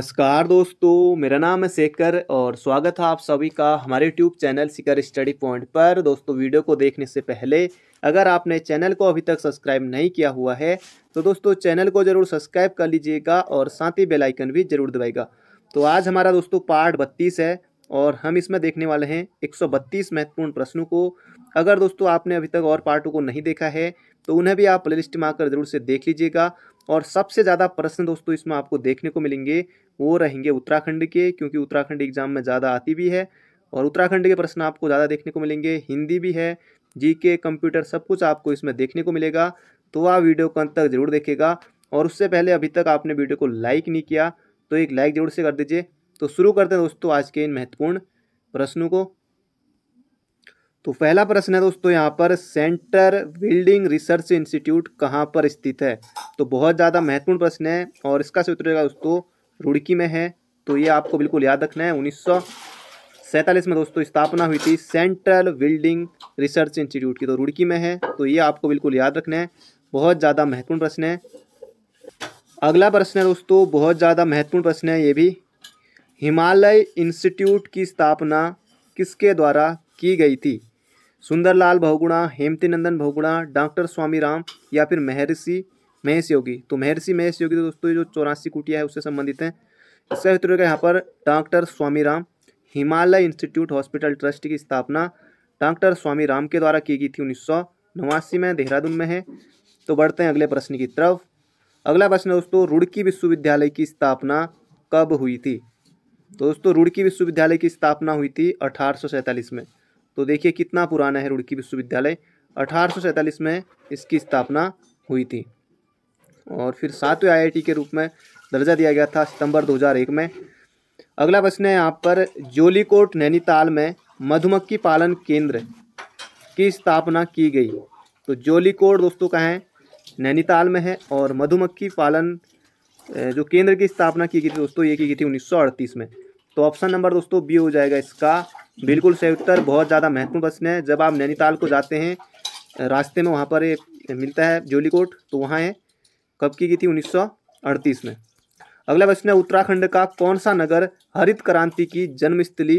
नमस्कार दोस्तों मेरा नाम है शेखर और स्वागत है आप सभी का हमारे YouTube channel Shikhar study point पर दोस्तों वीडियो को देखने से पहले अगर आपने चैनल को अभी तक सब्सक्राइब नहीं किया हुआ है तो दोस्तों चैनल को ज़रूर सब्सक्राइब कर लीजिएगा और साथ ही बेलाइकन भी ज़रूर दबाएगा तो आज हमारा दोस्तों पार्ट बत्तीस है और हम इसमें देखने वाले हैं एक महत्वपूर्ण प्रश्नों को अगर दोस्तों आपने अभी तक और पार्टों को नहीं देखा है तो उन्हें भी आप लिस्ट में आकर ज़रूर से देख लीजिएगा और सबसे ज़्यादा प्रश्न दोस्तों इसमें आपको देखने को मिलेंगे वो रहेंगे उत्तराखंड के क्योंकि उत्तराखंड एग्जाम में ज़्यादा आती भी है और उत्तराखंड के प्रश्न आपको ज़्यादा देखने को मिलेंगे हिंदी भी है जीके कंप्यूटर सब कुछ आपको इसमें देखने को मिलेगा तो आप वीडियो को अंत तक जरूर देखेगा और उससे पहले अभी तक आपने वीडियो को लाइक नहीं किया तो एक लाइक जरूर से कर दीजिए तो शुरू करते हैं दोस्तों आज के इन महत्वपूर्ण प्रश्नों को तो पहला प्रश्न है दोस्तों यहाँ पर सेंटर बिल्डिंग रिसर्च इंस्टीट्यूट कहाँ पर स्थित है तो बहुत ज़्यादा महत्वपूर्ण प्रश्न है और इसका से उतरेगा दोस्तों रुड़की में है तो ये आपको बिल्कुल याद रखना है उन्नीस सैंतालीस में दोस्तों स्थापना हुई थी सेंट्रल बिल्डिंग रिसर्च इंस्टीट्यूट की तो रुड़की में है तो ये आपको बिल्कुल याद रखना है बहुत ज़्यादा महत्वपूर्ण प्रश्न है अगला प्रश्न है दोस्तों बहुत ज़्यादा महत्वपूर्ण प्रश्न है ये भी हिमालय इंस्टीट्यूट की स्थापना किसके द्वारा की गई थी सुंदरलाल बहुगुणा नंदन बहुगुणा डॉक्टर स्वामी राम या फिर महर्षि महेश योगी तो महर्षि महेश योगी तो दोस्तों जो चौरासी कुटिया है उससे संबंधित हैं इसका उत्तर होगा यहाँ पर doctor Swami Ram Himalaya institute hospital trust की स्थापना डॉक्टर स्वामी राम के द्वारा की गई थी उन्नीस में देहरादून में है तो बढ़ते हैं अगले प्रश्न की तरफ अगला प्रश्न दोस्तों रुड़की विश्वविद्यालय की स्थापना कब हुई थी तो दोस्तों रुड़की विश्वविद्यालय की स्थापना हुई थी अठारह में तो देखिए कितना पुराना है रुड़की विश्वविद्यालय अठारह में इसकी स्थापना हुई थी और फिर सातवें आईआईटी के रूप में दर्जा दिया गया था सितंबर 2001 में अगला प्रश्न है यहाँ पर जोलीकोट नैनीताल में मधुमक्खी पालन केंद्र की स्थापना की गई तो जोलीकोट दोस्तों कहाँ है नैनीताल में है और मधुमक्खी पालन जो केंद्र की स्थापना की गई थी दोस्तों ये की गई थी उन्नीस में तो ऑप्शन नंबर दोस्तों बी हो जाएगा इसका बिल्कुल सही उत्तर बहुत ज़्यादा महत्वपूर्ण प्रश्न है जब आप नैनीताल को जाते हैं रास्ते में वहाँ पर एक मिलता है जोलीकोट तो वहाँ है कब की गई थी उन्नीस में अगला प्रश्न है उत्तराखंड का कौन सा नगर हरित क्रांति की जन्मस्थली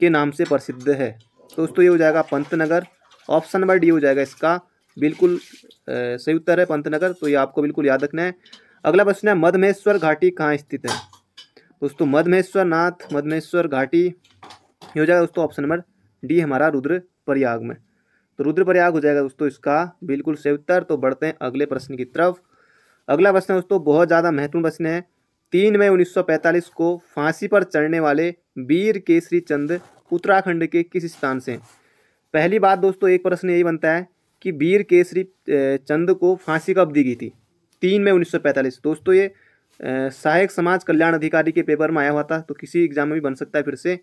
के नाम से प्रसिद्ध है दोस्तों ये हो जाएगा पंतनगर ऑप्शन नंबर डी हो जाएगा इसका बिल्कुल सही उत्तर है पंतनगर तो ये आपको बिल्कुल याद रखना है अगला प्रश्न है मधमेश्वर घाटी कहाँ स्थित है दोस्तों मधमेश्वर नाथ मधमेश्वर घाटी ये हो जाएगा दोस्तों ऑप्शन नंबर डी हमारा रुद्र प्रयाग में तो रुद्र प्रयाग हो जाएगा दोस्तों इसका बिल्कुल सही उत्तर तो बढ़ते हैं अगले प्रश्न की तरफ अगला प्रश्न है दोस्तों बहुत ज़्यादा महत्वपूर्ण प्रश्न है तीन मई उन्नीस को फांसी पर चढ़ने वाले वीर केसरी चंद उत्तराखंड के किस स्थान से पहली बात दोस्तों एक प्रश्न यही बनता है कि वीर केसरी चंद को फांसी कब दी गई थी तीन मई उन्नीस दोस्तों ये सहायक समाज कल्याण अधिकारी के पेपर में आया हुआ था तो किसी एग्जाम में भी बन सकता है फिर से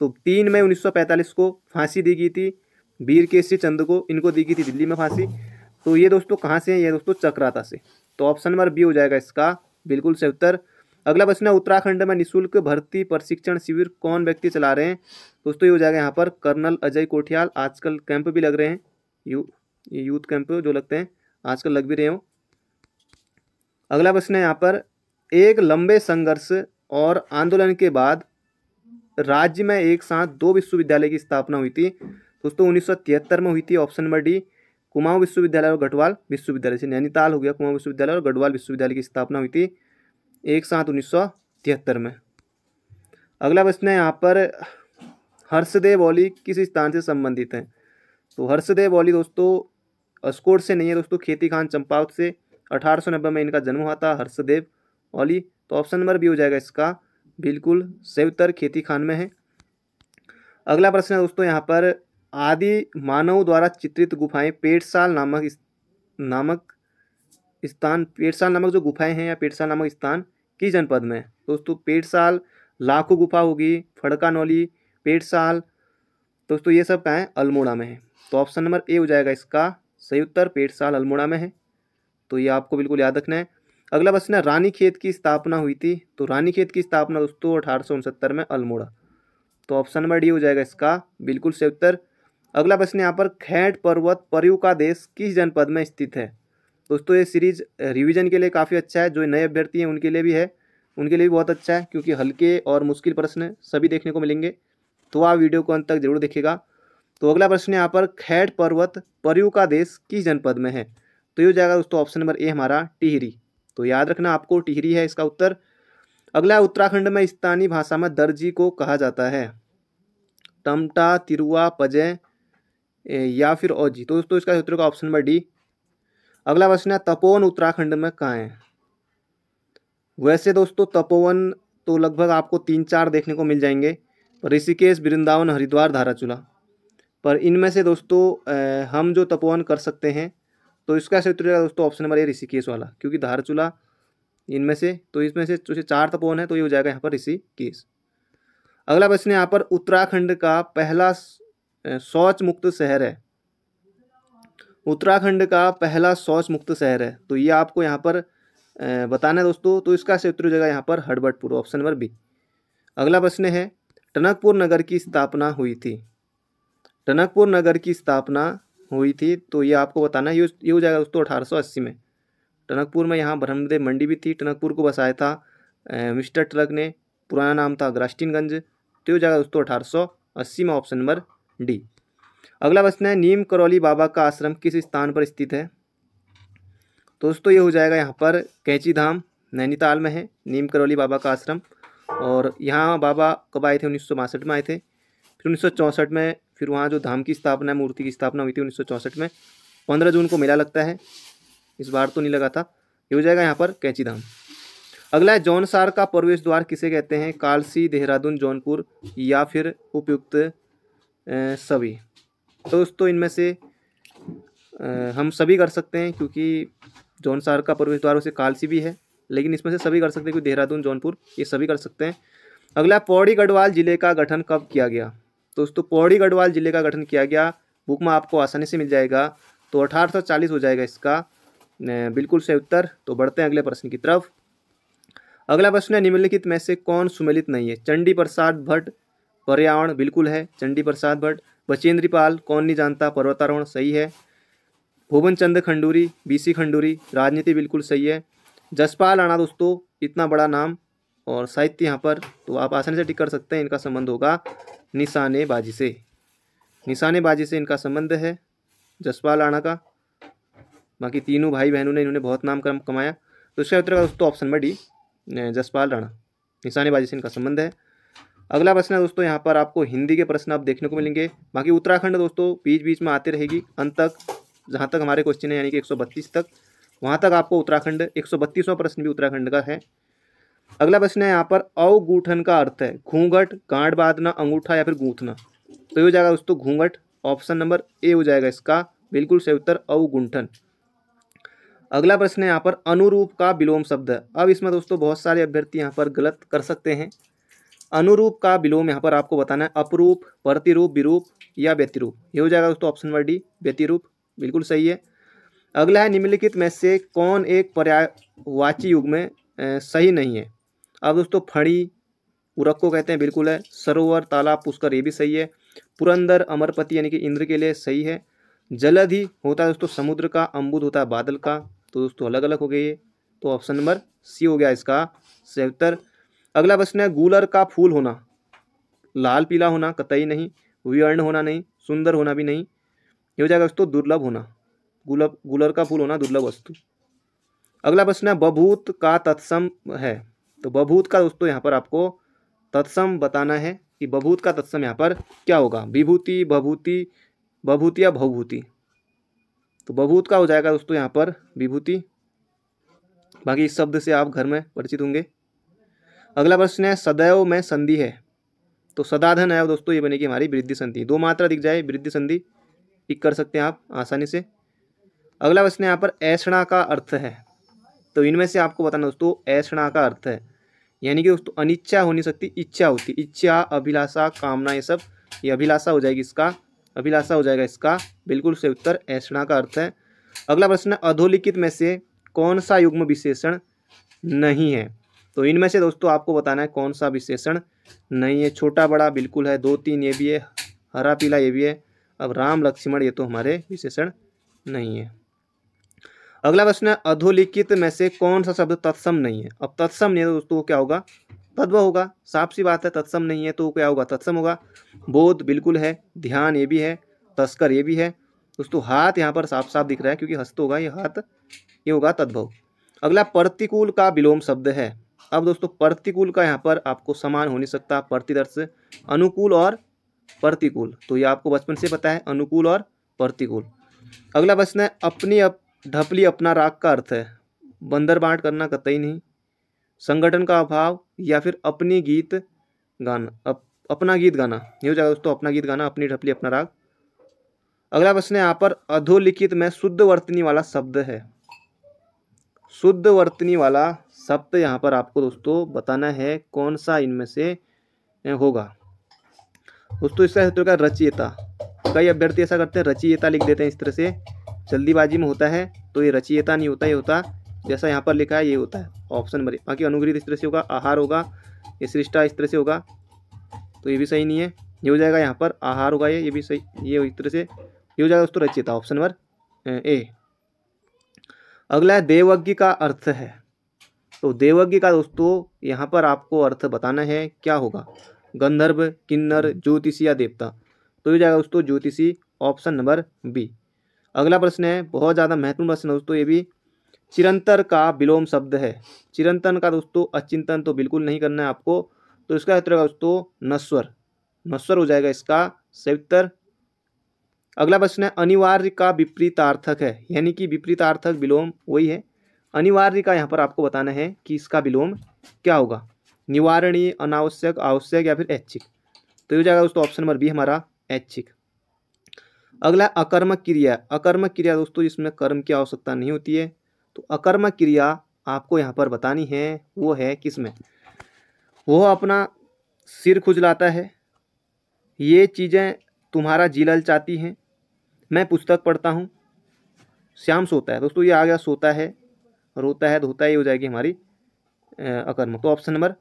तो तीन मई 1945 को फांसी दी गई थी वीर के सी चंद को इनको दी गई थी दिल्ली में फांसी तो ये दोस्तों कहाँ से हैं ये दोस्तों चक्राता से तो ऑप्शन नंबर बी हो जाएगा इसका बिल्कुल से उत्तर अगला प्रश्न है उत्तराखंड में निःशुल्क भर्ती प्रशिक्षण शिविर कौन व्यक्ति चला रहे हैं दोस्तों ये हो जाएगा यहाँ पर कर्नल अजय कोठियाल आजकल कैंप भी लग रहे हैं यू यूथ कैंप जो लगते हैं आजकल लग भी रहे हो अगला प्रश्न है यहाँ पर एक लंबे संघर्ष और आंदोलन के बाद राज्य में एक साथ दो विश्वविद्यालय की स्थापना हुई थी दोस्तों उन्नीस में हुई थी ऑप्शन नंबर डी कुमाऊं विश्वविद्यालय और गढ़वाल विश्वविद्यालय से नैनीताल हो गया कुमाऊं विश्वविद्यालय और गढ़वाल विश्वविद्यालय की स्थापना हुई थी एक साथ उन्नीस में अगला प्रश्न है यहाँ पर हर्षदेव ओली किस स्थान से संबंधित हैं तो हर्षदेव ओली दोस्तों अस्कोट से नहीं है दोस्तों खेती खान चंपावत से अठारह में इनका जन्म हुआ था हर्षदेव ओली तो ऑप्शन नंबर भी हो जाएगा इसका बिल्कुल सेवतर खेती खान में है अगला प्रश्न है दोस्तों यहाँ पर आदि मानव द्वारा चित्रित गुफाएं पेटसाल नामक इस, नामक स्थान पेटसाल नामक जो गुफाएं हैं या पेटसाल नामक स्थान किस जनपद में दोस्तों पेटसाल लाखों गुफा होगी फड़का नौली पेटसाल दोस्तों ये सब कहाँ है अल्मोड़ा में है तो ऑप्शन नंबर ए हो जाएगा इसका सही उत्तर पेटसाल अल्मोड़ा में है तो ये आपको बिल्कुल याद रखना है अगला प्रश्न है रानी खेत की स्थापना हुई थी तो रानी खेत की स्थापना दोस्तों अठारह में अल्मोड़ा तो ऑप्शन नंबर डी हो जाएगा इसका बिल्कुल से उत्तर अगला प्रश्न यहाँ पर खैट पर्वत परयू का देश किस जनपद में स्थित है दोस्तों ये सीरीज रिवीजन के लिए काफ़ी अच्छा है जो नए अभ्यर्थी हैं उनके लिए भी है उनके लिए भी बहुत अच्छा है क्योंकि हल्के और मुश्किल प्रश्न सभी देखने को मिलेंगे तो आप वीडियो को अंत तक जरूर देखेगा तो अगला प्रश्न यहाँ पर खैट पर्वत परयू का देश किस जनपद में है तो ये हो जाएगा दोस्तों ऑप्शन नंबर ए हमारा टिहरी तो याद रखना आपको टिहरी है इसका उत्तर अगला उत्तराखंड में स्थानीय भाषा में दर्जी को कहा जाता है टमटा तिरुआ पजय या फिर ओजी तो दोस्तों इसका उत्तर का ऑप्शन नंबर डी अगला प्रश्न है तपोवन उत्तराखंड में कहाँ है वैसे दोस्तों तपोवन तो लगभग आपको तीन चार देखने को मिल जाएंगे ऋषिकेश वृंदावन हरिद्वार धाराचूला पर इनमें से दोस्तों हम जो तपोवन कर सकते हैं तो इसका सही उत्तर दोस्तों ऑप्शन नंबर ए ऋषिकेश वाला क्योंकि धारचूला इनमें से तो इसमें से जो चार तपोवन है तो ये हो जाएगा यहाँ पर ऋषिकेश अगला प्रश्न यहाँ पर उत्तराखंड का पहला शौच मुक्त शहर है उत्तराखंड का पहला शौच मुक्त शहर है तो ये आपको यहाँ पर बताना है दोस्तों तो इसका सही उत्तर हो जाएगा यहाँ पर हड़बटपुर ऑप्शन नंबर बी अगला प्रश्न है टनकपुर नगर की स्थापना हुई थी टनकपुर नगर की स्थापना हुई थी तो ये आपको बताना ये ये हो जाएगा दोस्तों अठारह में टनकपुर में यहाँ ब्रह्मदेव मंडी भी थी टनकपुर को बसाया था मिस्टर ट्रक ने पुराना नाम था ग्रास्टिनगंज तो ये हो जाएगा दोस्तों अठारह में ऑप्शन नंबर डी अगला प्रश्न है नीम करौली बाबा का आश्रम किस स्थान पर स्थित है तो दोस्तों ये हो जाएगा यहाँ पर कैंची धाम नैनीताल में है नीम करौली बाबा का आश्रम और यहाँ बाबा कब आए थे उन्नीस में आए थे फिर उन्नीस में फिर वहाँ जो धाम की स्थापना मूर्ति की स्थापना हुई थी उन्नीस में पंद्रह जून को मेला लगता है इस बार तो नहीं लगा था ये हो जाएगा यहाँ पर कैंची धाम अगला है जौनसार का प्रवेश द्वार किसे कहते हैं कालसी देहरादून जौनपुर या फिर उपयुक्त सभी तो दोस्तों इनमें से आ, हम सभी कर सकते हैं क्योंकि जौनसार का प्रवेश द्वार उसे कालसी भी है लेकिन इसमें से सभी कर सकते हैं क्योंकि देहरादून जौनपुर ये सभी कर सकते हैं अगला पौड़ी गढ़वाल जिले का गठन कब किया गया तो दोस्तों पौड़ी गढ़वाल जिले का गठन किया गया बुक में आपको आसानी से मिल जाएगा तो अठारह हो जाएगा इसका बिल्कुल सही उत्तर तो बढ़ते हैं अगले प्रश्न की तरफ अगला प्रश्न है निम्नलिखित में से कौन सुमेलित नहीं है चंडी प्रसाद भट्ट पर्यावरण बिल्कुल है चंडी प्रसाद भट्ट बचेंद्री पाल कौन नहीं जानता पर्वतारोहण सही है भुवन चंद खंडूरी बीसी खंडूरी राजनीति बिल्कुल सही है जसपाल राणा दोस्तों इतना बड़ा नाम और साहित्य यहाँ पर तो आप आसानी से टिक कर सकते हैं इनका संबंध होगा निशानेबाजी से निशानेबाजी से इनका संबंध है जसपाल राणा का बाकी तीनों भाई बहनों ने इन्होंने बहुत नाम कमाया तो इसका उत्तर का दोस्तों option number D Jaspal Rana निशानेबाजी से इनका संबंध है अगला प्रश्न है दोस्तों यहाँ पर आपको हिंदी के प्रश्न आप देखने को मिलेंगे बाकी उत्तराखंड दोस्तों बीच बीच में आते रहेगी अंत तक जहाँ तक हमारे क्वेश्चन है यानी कि एक तक वहाँ तक आपको उत्तराखंड एक प्रश्न भी उत्तराखंड का है अगला प्रश्न है यहाँ पर अवगूठन का अर्थ है घूंघट गांठ बांधना अंगूठा या फिर गूंथना तो ये हो जाएगा दोस्तों घूंघट ऑप्शन नंबर ए हो जाएगा इसका बिल्कुल सही उत्तर अवगुंठन अगला प्रश्न है यहाँ पर अनुरूप का विलोम शब्द है अब इसमें दोस्तों बहुत सारे अभ्यर्थी यहाँ पर गलत कर सकते हैं अनुरूप का विलोम यहाँ पर आपको बताना है अपरूप प्रतिरूप विरूप या व्यतिरूप ये हो जाएगा दोस्तों ऑप्शन नंबर डी व्यतिरूप बिल्कुल सही है अगला है निम्नलिखित में से कौन एक पर्यायवाची युग में सही नहीं है अब दोस्तों फड़ी उरक को कहते हैं बिल्कुल है सरोवर तालाब पुष्कर ये भी सही है पुरंदर अमरपति यानी कि इंद्र के लिए सही है जलद ही होता है दोस्तों समुद्र का अम्बुद होता है बादल का तो दोस्तों अलग अलग हो गई है तो ऑप्शन नंबर सी हो गया इसका सही उत्तर अगला प्रश्न है गूलर का फूल होना लाल पीला होना कतई नहीं विवर्ण होना नहीं सुंदर होना भी नहीं ये हो जाएगा दोस्तों दुर्लभ होना गुलब गुलर का फूल होना दुर्लभ वस्तु अगला प्रश्न है बभूत का तत्सम है तो बभूत का दोस्तों यहाँ पर आपको तत्सम बताना है कि बभूत का तत्सम यहाँ पर क्या होगा विभूति बभूति बभूति या भवभूति तो बभूत का हो जाएगा दोस्तों यहाँ पर विभूति बाकी इस शब्द से आप घर में परिचित होंगे अगला प्रश्न है सदैव में संधि है तो सदाधन है दोस्तों ये बनेगी हमारी वृद्धि संधि दो मात्रा दिख जाए वृद्धि संधि टिक कर सकते हैं आप आसानी से अगला प्रश्न यहाँ पर ऐसा का अर्थ है तो इनमें से आपको बताना दोस्तों ऐसा का अर्थ है यानी कि दोस्तों अनिच्छा हो नहीं सकती इच्छा होती इच्छा अभिलाषा कामना ये सब ये अभिलाषा हो जाएगी इसका अभिलाषा हो जाएगा इसका बिल्कुल से उत्तर ऐसा का अर्थ है अगला प्रश्न अधोलिखित में से कौन सा युग्म विशेषण नहीं है तो इनमें से दोस्तों आपको बताना है कौन सा विशेषण नहीं है छोटा बड़ा बिल्कुल है दो तीन ये भी है हरा पीला ये भी है अब राम लक्ष्मण ये तो हमारे विशेषण नहीं है अगला प्रश्न है अधोलिखित में से कौन सा शब्द तत्सम नहीं है अब तत्सम नहीं है दोस्तों क्या होगा तद्व होगा साफ सी बात है तत्सम नहीं है तो क्या होगा तत्सम होगा बोध बिल्कुल है ध्यान ये भी है तस्कर ये भी है दोस्तों हाथ यहाँ पर साफ साफ दिख रहा है क्योंकि हस्त होगा ये हाथ ये होगा तद्भव अगला प्रतिकूल का विलोम शब्द है अब दोस्तों प्रतिकूल का यहाँ पर आपको समान हो नहीं सकता प्रतिदर्श अनुकूल और प्रतिकूल तो ये आपको बचपन से पता है अनुकूल और प्रतिकूल अगला प्रश्न है अपनी अप ढपली अपना राग का अर्थ है बंदर बांट करना कतई नहीं संगठन का अभाव या फिर अपनी गीत गाना अप, अपना गीत गाना ये हो जाएगा दोस्तों अपना गीत गाना अपनी ढपली अपना राग अगला प्रश्न यहाँ पर अधोलिखित में शुद्ध वर्तनी वाला शब्द है शुद्ध वर्तनी वाला शब्द यहाँ पर आपको दोस्तों बताना है कौन सा इनमें से होगा दोस्तों इसका तो का रचयिता कई अभ्यर्थी ऐसा करते हैं रचयिता लिख देते हैं इस तरह से जल्दीबाजी में होता है तो ये रचियता नहीं होता ये होता जैसा यहाँ पर लिखा है ये होता है ऑप्शन नंबर बाकी अनुग्रहित इस तरह से होगा आहार होगा ये श्रिष्टा इस तरह से होगा तो ये भी सही नहीं है ये हो जाएगा यहाँ पर आहार होगा ये ये भी सही ये इस तरह से ये हो जाएगा दोस्तों रचियता ऑप्शन नंबर ए अगला है देवज्ञ का अर्थ है तो देवज्ञ का दोस्तों यहाँ पर आपको अर्थ बताना है क्या होगा गंधर्व किन्नर ज्योतिषी या देवता तो ये जाएगा दोस्तों ज्योतिषी ऑप्शन नंबर बी अगला प्रश्न है बहुत ज़्यादा महत्वपूर्ण प्रश्न है दोस्तों ये भी चिरंतर का विलोम शब्द है चिरंतन का दोस्तों अचिंतन तो बिल्कुल नहीं करना है आपको तो इसका उत्तर होगा दोस्तों नश्वर नश्वर हो जाएगा इसका सयुत्तर अगला प्रश्न है अनिवार्य का विपरीतार्थक है यानी कि विपरीतार्थक विलोम वही है अनिवार्य का यहाँ पर आपको बताना है कि इसका विलोम क्या होगा निवारणीय अनावश्यक आवश्यक या फिर ऐच्छिक तो ये हो जाएगा दोस्तों ऑप्शन नंबर बी हमारा ऐच्छिक अगला अकर्मक क्रिया अकर्मक क्रिया दोस्तों इसमें कर्म की आवश्यकता नहीं होती है तो अकर्मक क्रिया आपको यहाँ पर बतानी है वो है किसमें वो अपना सिर खुजलाता है ये चीज़ें तुम्हारा जिलल चाहती हैं मैं पुस्तक पढ़ता हूँ श्याम सोता है दोस्तों ये आ गया सोता है रोता है धोता है ये हो जाएगी हमारी अकर्मक तो ऑप्शन नंबर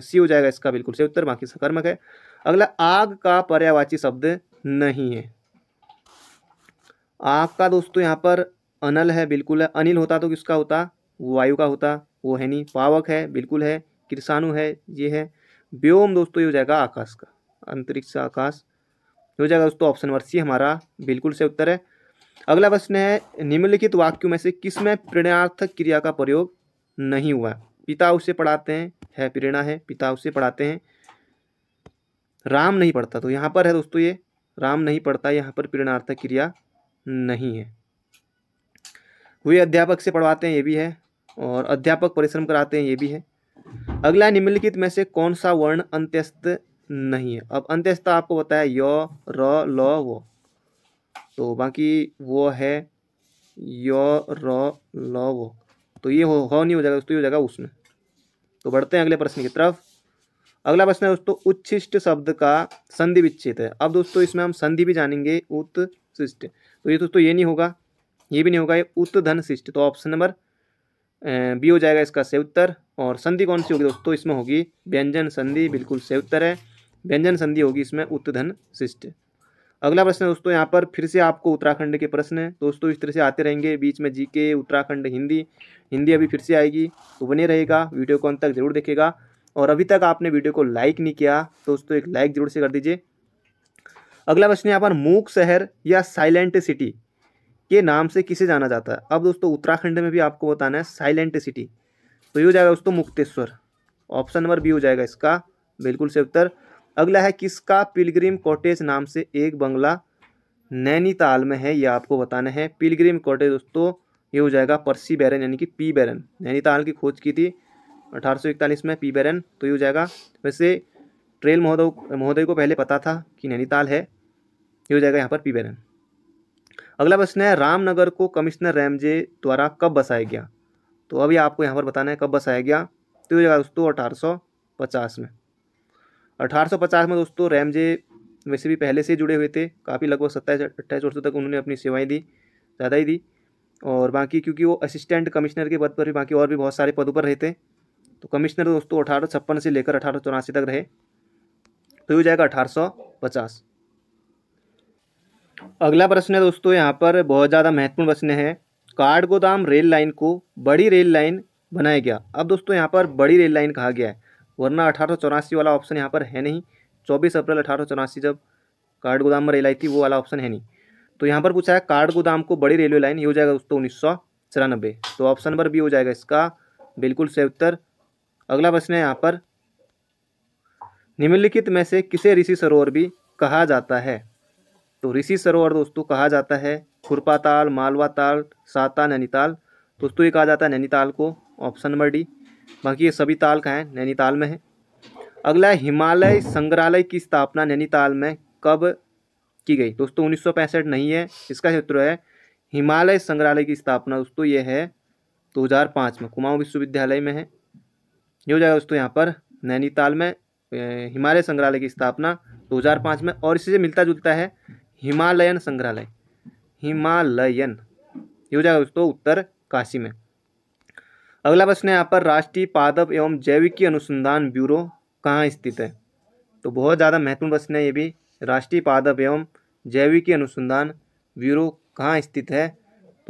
सी हो जाएगा इसका बिल्कुल सही उत्तर बाकी सकर्मक है अगला आग का पर्यावाची शब्द नहीं है आग का दोस्तों तो यहाँ पर अनल है बिल्कुल है अनिल होता तो किसका होता वायु का होता वो है नहीं पावक है बिल्कुल है किसानु है ये है व्योम दोस्तों ये हो जाएगा आकाश का अंतरिक्ष आकाश हो जाएगा दोस्तों ऑप्शन नंबर सी हमारा बिल्कुल से उत्तर है अगला प्रश्न है निम्नलिखित वाक्यों में से किस में प्रेरणार्थक क्रिया का प्रयोग नहीं हुआ पिता उसे पढ़ाते हैं है प्रेरणा है पिता उसे पढ़ाते हैं राम नहीं पढ़ता तो यहाँ पर है दोस्तों ये राम नहीं पढ़ता यहाँ पर प्रेरणार्थक क्रिया नहीं है वे अध्यापक से पढ़वाते हैं ये भी है और अध्यापक परिश्रम कराते हैं ये भी है अगला निम्नलिखित में से कौन सा वर्ण अंत्यस्त नहीं है अब अंत्यस्त आपको बताया यो र ल वो तो बाकी वो है यो र ल वो तो ये हो हो नहीं हो जाएगा दोस्तों ये हो जाएगा उसमें तो बढ़ते हैं अगले प्रश्न की तरफ अगला प्रश्न है दोस्तों उच्छिष्ट शब्द का संधि विच्छेद है अब दोस्तों इसमें हम संधि भी जानेंगे उत्शिष्ट तो ये दोस्तों तो ये नहीं होगा ये भी नहीं होगा ये उत्तधन शिष्ट तो ऑप्शन नंबर बी हो जाएगा इसका सही उत्तर और संधि कौन सी होगी दोस्तों इसमें होगी व्यंजन संधि बिल्कुल सही उत्तर है व्यंजन संधि होगी इसमें उत्तधन शिष्ट अगला प्रश्न दोस्तों यहाँ पर फिर से आपको उत्तराखंड के प्रश्न है दोस्तों इस तरह से आते रहेंगे बीच में जीके उत्तराखंड हिंदी हिंदी अभी फिर से आएगी तो बने रहेगा वीडियो को अंत तक जरूर देखेगा और अभी तक आपने वीडियो को लाइक नहीं किया दोस्तों एक लाइक जरूर से कर दीजिए अगला प्रश्न यहाँ पर मूक शहर या साइलेंट सिटी के नाम से किसे जाना जाता है अब दोस्तों उत्तराखंड में भी आपको बताना है साइलेंट सिटी तो ये हो जाएगा दोस्तों मुक्तेश्वर ऑप्शन नंबर बी हो जाएगा इसका बिल्कुल से उत्तर अगला है किसका पिलग्रिम कॉटेज नाम से एक बंगला नैनीताल में है यह आपको बताना है पिलग्रिम कॉटेज दोस्तों ये हो जाएगा पर्सी बैरन यानी कि पी बैरन नैनीताल की खोज की थी अठारह में पी बैरन तो ये हो जाएगा वैसे ट्रेल महोदय महोदय को पहले पता था कि नैनीताल है ये हो जाएगा यहाँ पर पी बैरन अगला प्रश्न है रामनगर को कमिश्नर रैमजे द्वारा कब बसाया गया तो अभी आपको यहाँ पर बताना है कब बसाया गया तो हो जाएगा दोस्तों अठारह में अठारह में दोस्तों रैमजे वैसे भी पहले से जुड़े हुए थे काफ़ी लगभग सत्ताईस अट्ठाईस वर्षों तक उन्होंने अपनी सेवाएँ दी ज़्यादा ही दी और बाकी क्योंकि वो असिस्टेंट कमिश्नर के पद पर भी बाकी और भी बहुत सारे पदों पर रहे थे तो कमिश्नर दोस्तों अठारह से लेकर अठारह तक रहे तो हो जाएगा अठारह अगला प्रश्न है दोस्तों यहाँ पर बहुत ज़्यादा महत्वपूर्ण प्रश्न है कार्ड गोदाम रेल लाइन को बड़ी रेल लाइन बनाया गया अब दोस्तों यहाँ पर बड़ी रेल लाइन कहा गया है वरना अठारह वाला ऑप्शन यहाँ पर है नहीं चौबीस अप्रैल अठारह जब कार्ड गोदाम में रेल आई थी वो वाला ऑप्शन है नहीं तो यहाँ पर पूछा है कार्ड गोदाम को बड़ी रेलवे लाइन ये हो जाएगा दोस्तों उन्नीस तो ऑप्शन नंबर बी हो जाएगा इसका बिल्कुल सही उत्तर अगला प्रश्न है यहाँ पर निम्नलिखित में से किसे ऋषि सरोवर भी कहा जाता है तो ऋषि सरोवर दोस्तों कहा जाता है खुरपा ताल मालवा ताल साता नैनीताल दोस्तों ये कहा जाता है नैनीताल को ऑप्शन नंबर डी बाकी ये सभी ताल कहाँ हैं नैनीताल में है अगला है हिमालय संग्रहालय की स्थापना नैनीताल में कब की गई दोस्तों उन्नीस नहीं है इसका क्षेत्र है हिमालय संग्रहालय की स्थापना दोस्तों ये है 2005 में कुमाऊं विश्वविद्यालय में है ये हो जाएगा दोस्तों यहाँ पर नैनीताल में हिमालय संग्रहालय की स्थापना 2005 में और इससे मिलता जुलता है हिमालयन संग्रहालय हिमालयन ये हो जाएगा दोस्तों उत्तर काशी में अगला प्रश्न है यहाँ पर राष्ट्रीय पादप एवं जैविकी अनुसंधान ब्यूरो कहाँ स्थित है तो बहुत ज़्यादा महत्वपूर्ण प्रश्न है ये भी राष्ट्रीय पादप एवं जैविकी अनुसंधान ब्यूरो कहाँ स्थित है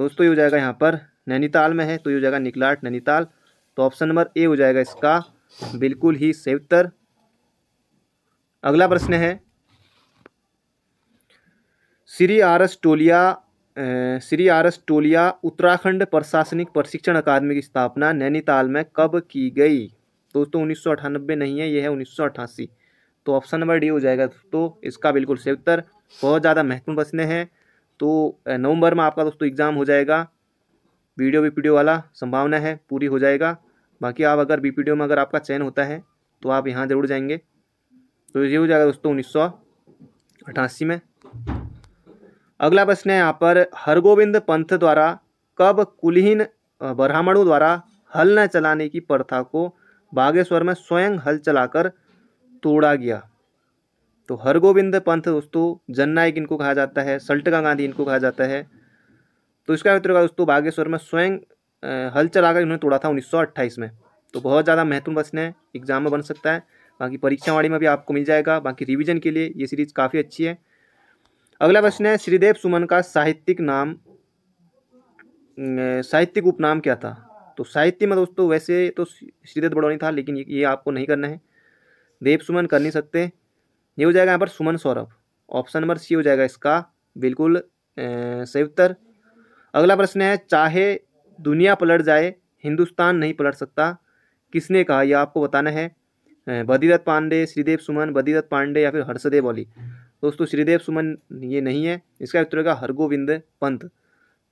दोस्तों ये हो जाएगा यहाँ पर नैनीताल में है तो ये हो जाएगा निकलाट नैनीताल तो ऑप्शन नंबर ए हो जाएगा इसका बिल्कुल ही सही उत्तर अगला प्रश्न है Shri R S Tolia Shri R S Tolia Uttarakhand प्रशासनिक प्रशिक्षण अकादमी की स्थापना नैनीताल में कब की गई दोस्तों तो उन्नीस नहीं है ये है उन्नीस तो ऑप्शन नंबर डी हो जाएगा दोस्तों इसका बिल्कुल सही उत्तर बहुत ज़्यादा महत्वपूर्ण प्रश्न हैं तो नवंबर में आपका दोस्तों एग्ज़ाम हो जाएगा वीडियो वीपीडियो वाला संभावना है पूरी हो जाएगा बाकी आप अगर बी में अगर आपका चयन होता है तो आप यहाँ ज़रूर जाएंगे तो ये हो जाएगा दोस्तों उन्नीस में अगला प्रश्न है यहाँ पर हरगोविंद पंथ द्वारा कब कुलहीन ब्राह्मणों द्वारा हल न चलाने की प्रथा को बागेश्वर में स्वयं हल चलाकर तोड़ा गया तो हरगोविंद पंथ दोस्तों जननायक इनको कहा जाता है सल्टका गांधी इनको कहा जाता है तो इसका उत्तर होगा दोस्तों बागेश्वर में स्वयं हल चलाकर इन्होंने तोड़ा था उन्नीस में तो बहुत ज़्यादा महत्वपूर्ण प्रश्न है एग्जाम में बन सकता है बाकी परीक्षावाड़ी में भी आपको मिल जाएगा बाकी रिविजन के लिए ये सीरीज़ काफ़ी अच्छी है अगला प्रश्न है श्रीदेव सुमन का साहित्यिक नाम साहित्यिक उपनाम क्या था तो साहित्य में दोस्तों वैसे तो श्रीदेव तो बड़ौनी था लेकिन ये, आपको नहीं करना है देव सुमन कर नहीं सकते ये हो जाएगा यहाँ पर Suman Saurabh option number C हो जाएगा इसका बिल्कुल सही उत्तर अगला प्रश्न है चाहे दुनिया पलट जाए हिंदुस्तान नहीं पलट सकता किसने कहा यह आपको बताना है बदीदत्त पांडे श्रीदेव सुमन बदीदत्त पांडे या फिर हर्षदेव ओली दोस्तों श्रीदेव सुमन ये नहीं है इसका उत्तर होगा हरगोविंद पंत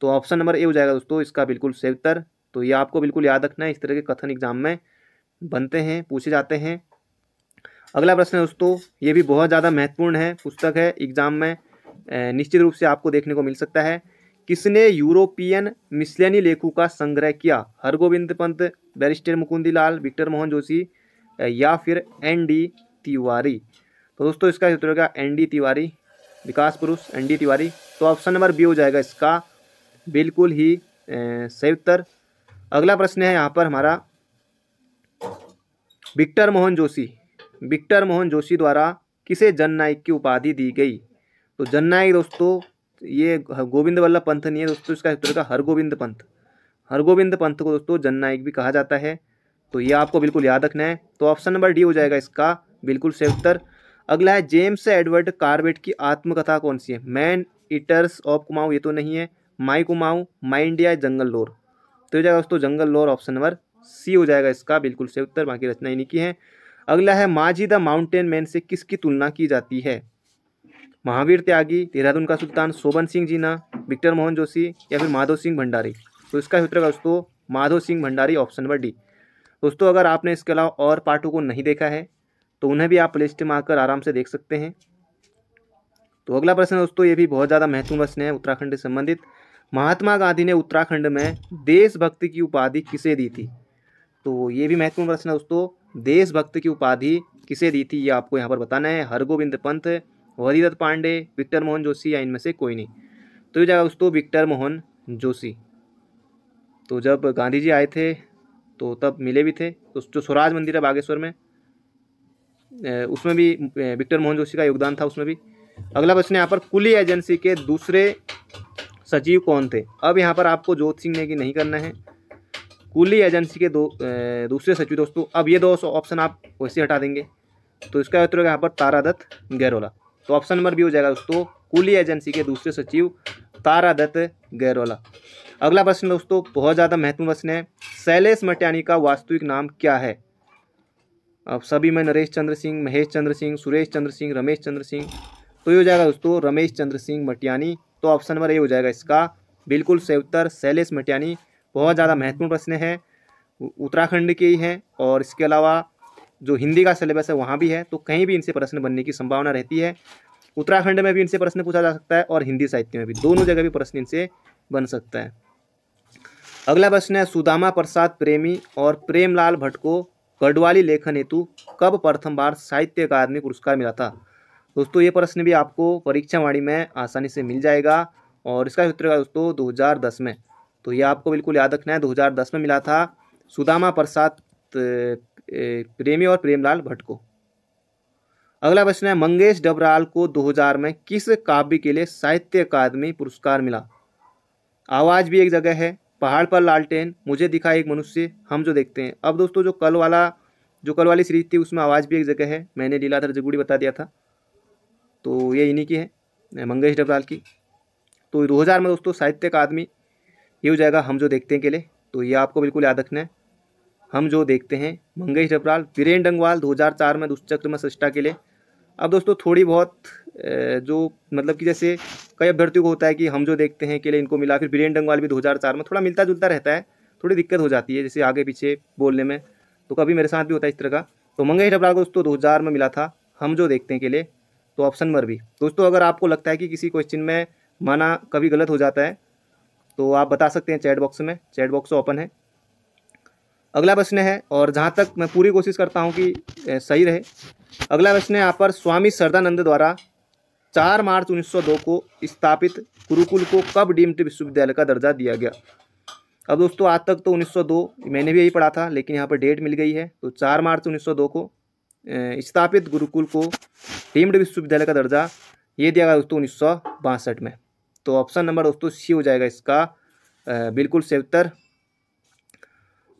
तो ऑप्शन नंबर ए हो जाएगा दोस्तों इसका बिल्कुल उत्तर तो ये आपको बिल्कुल याद रखना है इस तरह के कथन एग्जाम में बनते हैं पूछे जाते हैं अगला प्रश्न है दोस्तों ये भी बहुत ज़्यादा महत्वपूर्ण है पुस्तक है एग्जाम में निश्चित रूप से आपको देखने को मिल सकता है किसने यूरोपियन मिसलैनी लेखों का संग्रह किया हरगोविंद पंत बैरिस्टर मुकुंदी लाल विक्टर मोहन जोशी या फिर एन डी तिवारी तो दोस्तों इसका उत्तर होगा एन डी तिवारी विकास पुरुष एन डी तिवारी तो ऑप्शन नंबर बी हो जाएगा इसका बिल्कुल ही सही उत्तर अगला प्रश्न है यहाँ पर हमारा विक्टर मोहन जोशी विक्टर मोहन जोशी द्वारा किसे जननायक की उपाधि दी गई तो जननायक दोस्तों ये गोविंद वल्लभ पंथ नहीं है दोस्तों इसका उत्तर का हरगोविंद पंथ हरगोविंद पंथ को दोस्तों जननायक भी कहा जाता है तो ये आपको बिल्कुल याद रखना है तो ऑप्शन नंबर डी हो जाएगा इसका बिल्कुल सही उत्तर अगला है जेम्स एडवर्ड कार्बेट की आत्मकथा कौन सी है मैन ईटर्स ऑफ कुमाऊँ ये तो नहीं है माई कुमाऊँ माई इंडिया जंगल लोर तो ये जाएगा दोस्तों जंगल लोर ऑप्शन नंबर सी हो जाएगा इसका बिल्कुल से उत्तर बाकी रचना इन्हीं की है अगला है माजी द माउंटेन मैन से किसकी तुलना की जाती है महावीर त्यागी देहरादून का सुल्तान शोभन सिंह जीना विक्टर मोहन जोशी या फिर माधव सिंह भंडारी तो इसका उत्तर होगा दोस्तों Madhav Singh Bhandari option number D दोस्तों अगर आपने इसके अलावा और पार्टों को नहीं देखा है तो उन्हें भी आप प्ले में आकर आराम से देख सकते हैं तो अगला प्रश्न दोस्तों ये भी बहुत ज़्यादा महत्वपूर्ण प्रश्न है उत्तराखंड से संबंधित महात्मा गांधी ने उत्तराखंड में देशभक्ति की उपाधि किसे दी थी तो ये भी महत्वपूर्ण प्रश्न है दोस्तों देशभक्त की उपाधि किसे दी थी ये आपको यहाँ पर बताना है हरगोविंद पंत हरिदत्त पांडे विक्टर मोहन जोशी या इनमें से कोई नहीं तो ये जाएगा दोस्तों विक्टर मोहन जोशी तो जब गांधी जी आए थे तो तब मिले भी थे तो जो स्वराज मंदिर है बागेश्वर में उसमें भी विक्टर मोहन जोशी का योगदान था उसमें भी अगला प्रश्न यहाँ पर कुली एजेंसी के दूसरे सचिव कौन थे अब यहाँ पर आपको जोत सिंह ने कि नहीं करना है कुली एजेंसी के दो दूसरे सचिव दोस्तों अब ये दो ऑप्शन आप वैसे हटा देंगे तो इसका उत्तर होगा यहाँ पर तारादत्त गैरोला तो ऑप्शन नंबर भी हो जाएगा दोस्तों कुली एजेंसी के दूसरे सचिव तारादत्त गैरोला अगला प्रश्न दोस्तों बहुत ज़्यादा महत्वपूर्ण प्रश्न है शैलेश मटियानी का वास्तविक नाम क्या है अब सभी में नरेश चंद्र सिंह महेश चंद्र सिंह सुरेश चंद्र सिंह रमेश चंद्र सिंह तो ये हो जाएगा दोस्तों रमेश चंद्र सिंह मटियानी तो ऑप्शन नंबर ए हो जाएगा इसका बिल्कुल सही उत्तर शैलेश मटियानी बहुत ज़्यादा महत्वपूर्ण प्रश्न है उत्तराखंड के ही हैं और इसके अलावा जो हिंदी का सिलेबस है वहाँ भी है तो कहीं भी इनसे प्रश्न बनने की संभावना रहती है उत्तराखंड में भी इनसे प्रश्न पूछा जा सकता है और हिंदी साहित्य में भी दोनों जगह भी प्रश्न इनसे बन सकता है अगला प्रश्न है सुदामा प्रसाद प्रेमी और प्रेमलाल भट्ट को कड़वाली लेखन हेतु कब प्रथम बार साहित्य अकादमी पुरस्कार मिला था दोस्तों ये प्रश्न भी आपको परीक्षावाणी में आसानी से मिल जाएगा और इसका उत्तर होगा दोस्तों 2010 में तो ये आपको बिल्कुल याद रखना है 2010 में मिला था सुदामा प्रसाद प्रेमी और प्रेमलाल भट्ट को अगला प्रश्न है मंगेश डबराल को 2000 में किस काव्य के लिए साहित्य अकादमी पुरस्कार मिला आवाज़ भी एक जगह है पहाड़ पर लालटेन मुझे दिखा एक मनुष्य हम जो देखते हैं अब दोस्तों जो कल वाला जो कल वाली सीरीज थी उसमें आवाज़ भी एक जगह है मैंने लीलाधर जगुड़ी बता दिया था तो ये इन्हीं की है मंगेश डबराल की तो दो हज़ार में दोस्तों साहित्य का आदमी ये हो जाएगा हम जो देखते हैं के लिए तो ये आपको बिल्कुल याद रखना है हम जो देखते हैं मंगेश डबराल वीरेन डंगवाल दो में दुष्चक्र में सृष्टा के लिए अब दोस्तों थोड़ी बहुत जो मतलब कि जैसे कई अभ्यर्थियों को होता है कि हम जो देखते हैं अकेले इनको मिला फिर बीरेन डंगवाल भी 2004 में थोड़ा मिलता जुलता रहता है थोड़ी दिक्कत हो जाती है जैसे आगे पीछे बोलने में तो कभी मेरे साथ भी होता है इस तरह का तो मंगेश डबराल को दोस्तों दो में मिला था हम जो देखते हैं केले तो ऑप्शन नंबर भी दोस्तों अगर आपको लगता है कि किसी क्वेश्चन में माना कभी गलत हो जाता है तो आप बता सकते हैं चैट बॉक्स में चैट बॉक्स तो ओपन है अगला प्रश्न है और जहाँ तक मैं पूरी कोशिश करता हूँ कि सही रहे अगला प्रश्न है यहाँ पर स्वामी सरदानंद द्वारा चार मार्च 1902 को स्थापित गुरुकुल को कब डीम्ड विश्वविद्यालय का दर्जा दिया गया अब दोस्तों आज तक तो 1902 मैंने भी यही पढ़ा था लेकिन यहाँ पर डेट मिल गई है तो चार मार्च 1902 को स्थापित गुरुकुल को डीम्ड विश्वविद्यालय का दर्जा ये दिया गया दोस्तों उन्नीस में तो ऑप्शन नंबर दोस्तों सी हो जाएगा इसका बिल्कुल सेवतर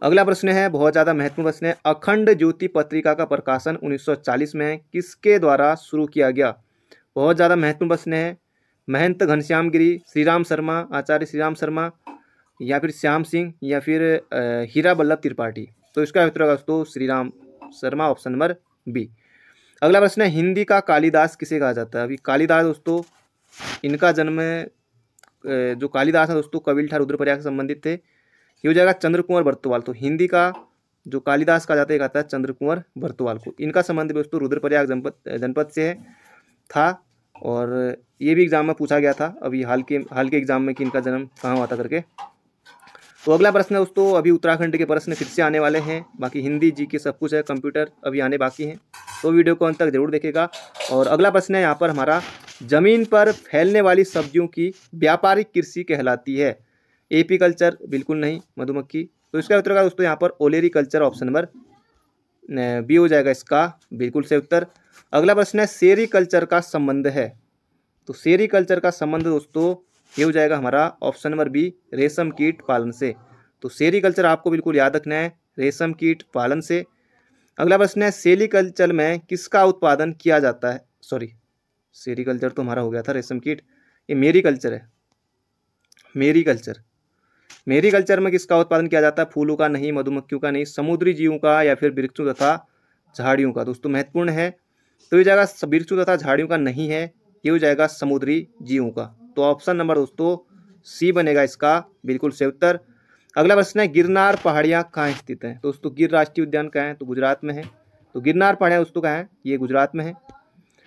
अगला प्रश्न है बहुत ज़्यादा महत्वपूर्ण प्रश्न है अखंड ज्योति पत्रिका का प्रकाशन 1940 में किसके द्वारा शुरू किया गया बहुत ज़्यादा महत्वपूर्ण प्रश्न है महंत घनश्याम गिरी श्री राम शर्मा आचार्य श्री राम शर्मा या फिर श्याम सिंह या फिर हीरा बल्लभ त्रिपाठी तो इसका उत्तर होगा दोस्तों Shri Ram Sharma option number B अगला प्रश्न है हिंदी का कालिदास किसे कहा जाता है अभी कालिदास दोस्तों इनका जन्म जो कालिदास है दोस्तों कबीलठा ठार रुद्रप्रयाग से संबंधित थे ये हो जाएगा चंद्र कुंवर भरतवाल तो हिंदी का जो कालिदास का जाता है कहता है चंद्र कुंवर भरतवाल को इनका संबंध दोस्तों रुद्रप्रयाग जनपद जनपद से है था और ये भी एग्जाम में पूछा गया था अभी हाल के हाल के एग्जाम में कि इनका जन्म कहाँ हुआ था करके तो अगला प्रश्न है दोस्तों अभी उत्तराखंड के प्रश्न फिर से आने वाले हैं बाकी हिंदी जी के सब कुछ है कंप्यूटर अभी आने बाकी हैं तो वीडियो को अंत तक जरूर देखेगा और अगला प्रश्न है यहाँ पर हमारा ज़मीन पर फैलने वाली सब्जियों की व्यापारिक कृषि कहलाती है एपी कल्चर बिल्कुल नहीं मधुमक्खी तो इसका उत्तर होगा दोस्तों यहाँ पर olericulture option number B हो जाएगा इसका बिल्कुल से उत्तर अगला प्रश्न है सेरी कल्चर का संबंध है तो सेरी कल्चर का संबंध दोस्तों ये हो जाएगा हमारा ऑप्शन नंबर बी रेशम कीट पालन से तो सेरी कल्चर आपको बिल्कुल याद रखना है रेशम कीट पालन से अगला प्रश्न है सेली कल्चर में किसका उत्पादन किया जाता है सॉरी कल्चर तो हमारा हो गया था रेशम कीट ये मेरी कल्चर है मेरी कल्चर मेरी कल्चर में किसका उत्पादन किया जाता है फूलों का नहीं मधुमक्खियों का नहीं समुद्री जीवों का या फिर वृक्षों तथा झाड़ियों का दोस्तों महत्वपूर्ण है तो ये जाएगा वृक्षों तथा झाड़ियों का नहीं है ये हो जाएगा समुद्री जीवों का तो ऑप्शन नंबर दोस्तों सी बनेगा इसका बिल्कुल से उत्तर अगला प्रश्न है गिरनार पहाड़ियाँ कहाँ स्थित हैं दोस्तों गिर राष्ट्रीय उद्यान कहाँ है तो गुजरात में है तो गिरनार पहाड़ियाँ दोस्तों कहाँ हैं ये गुजरात में है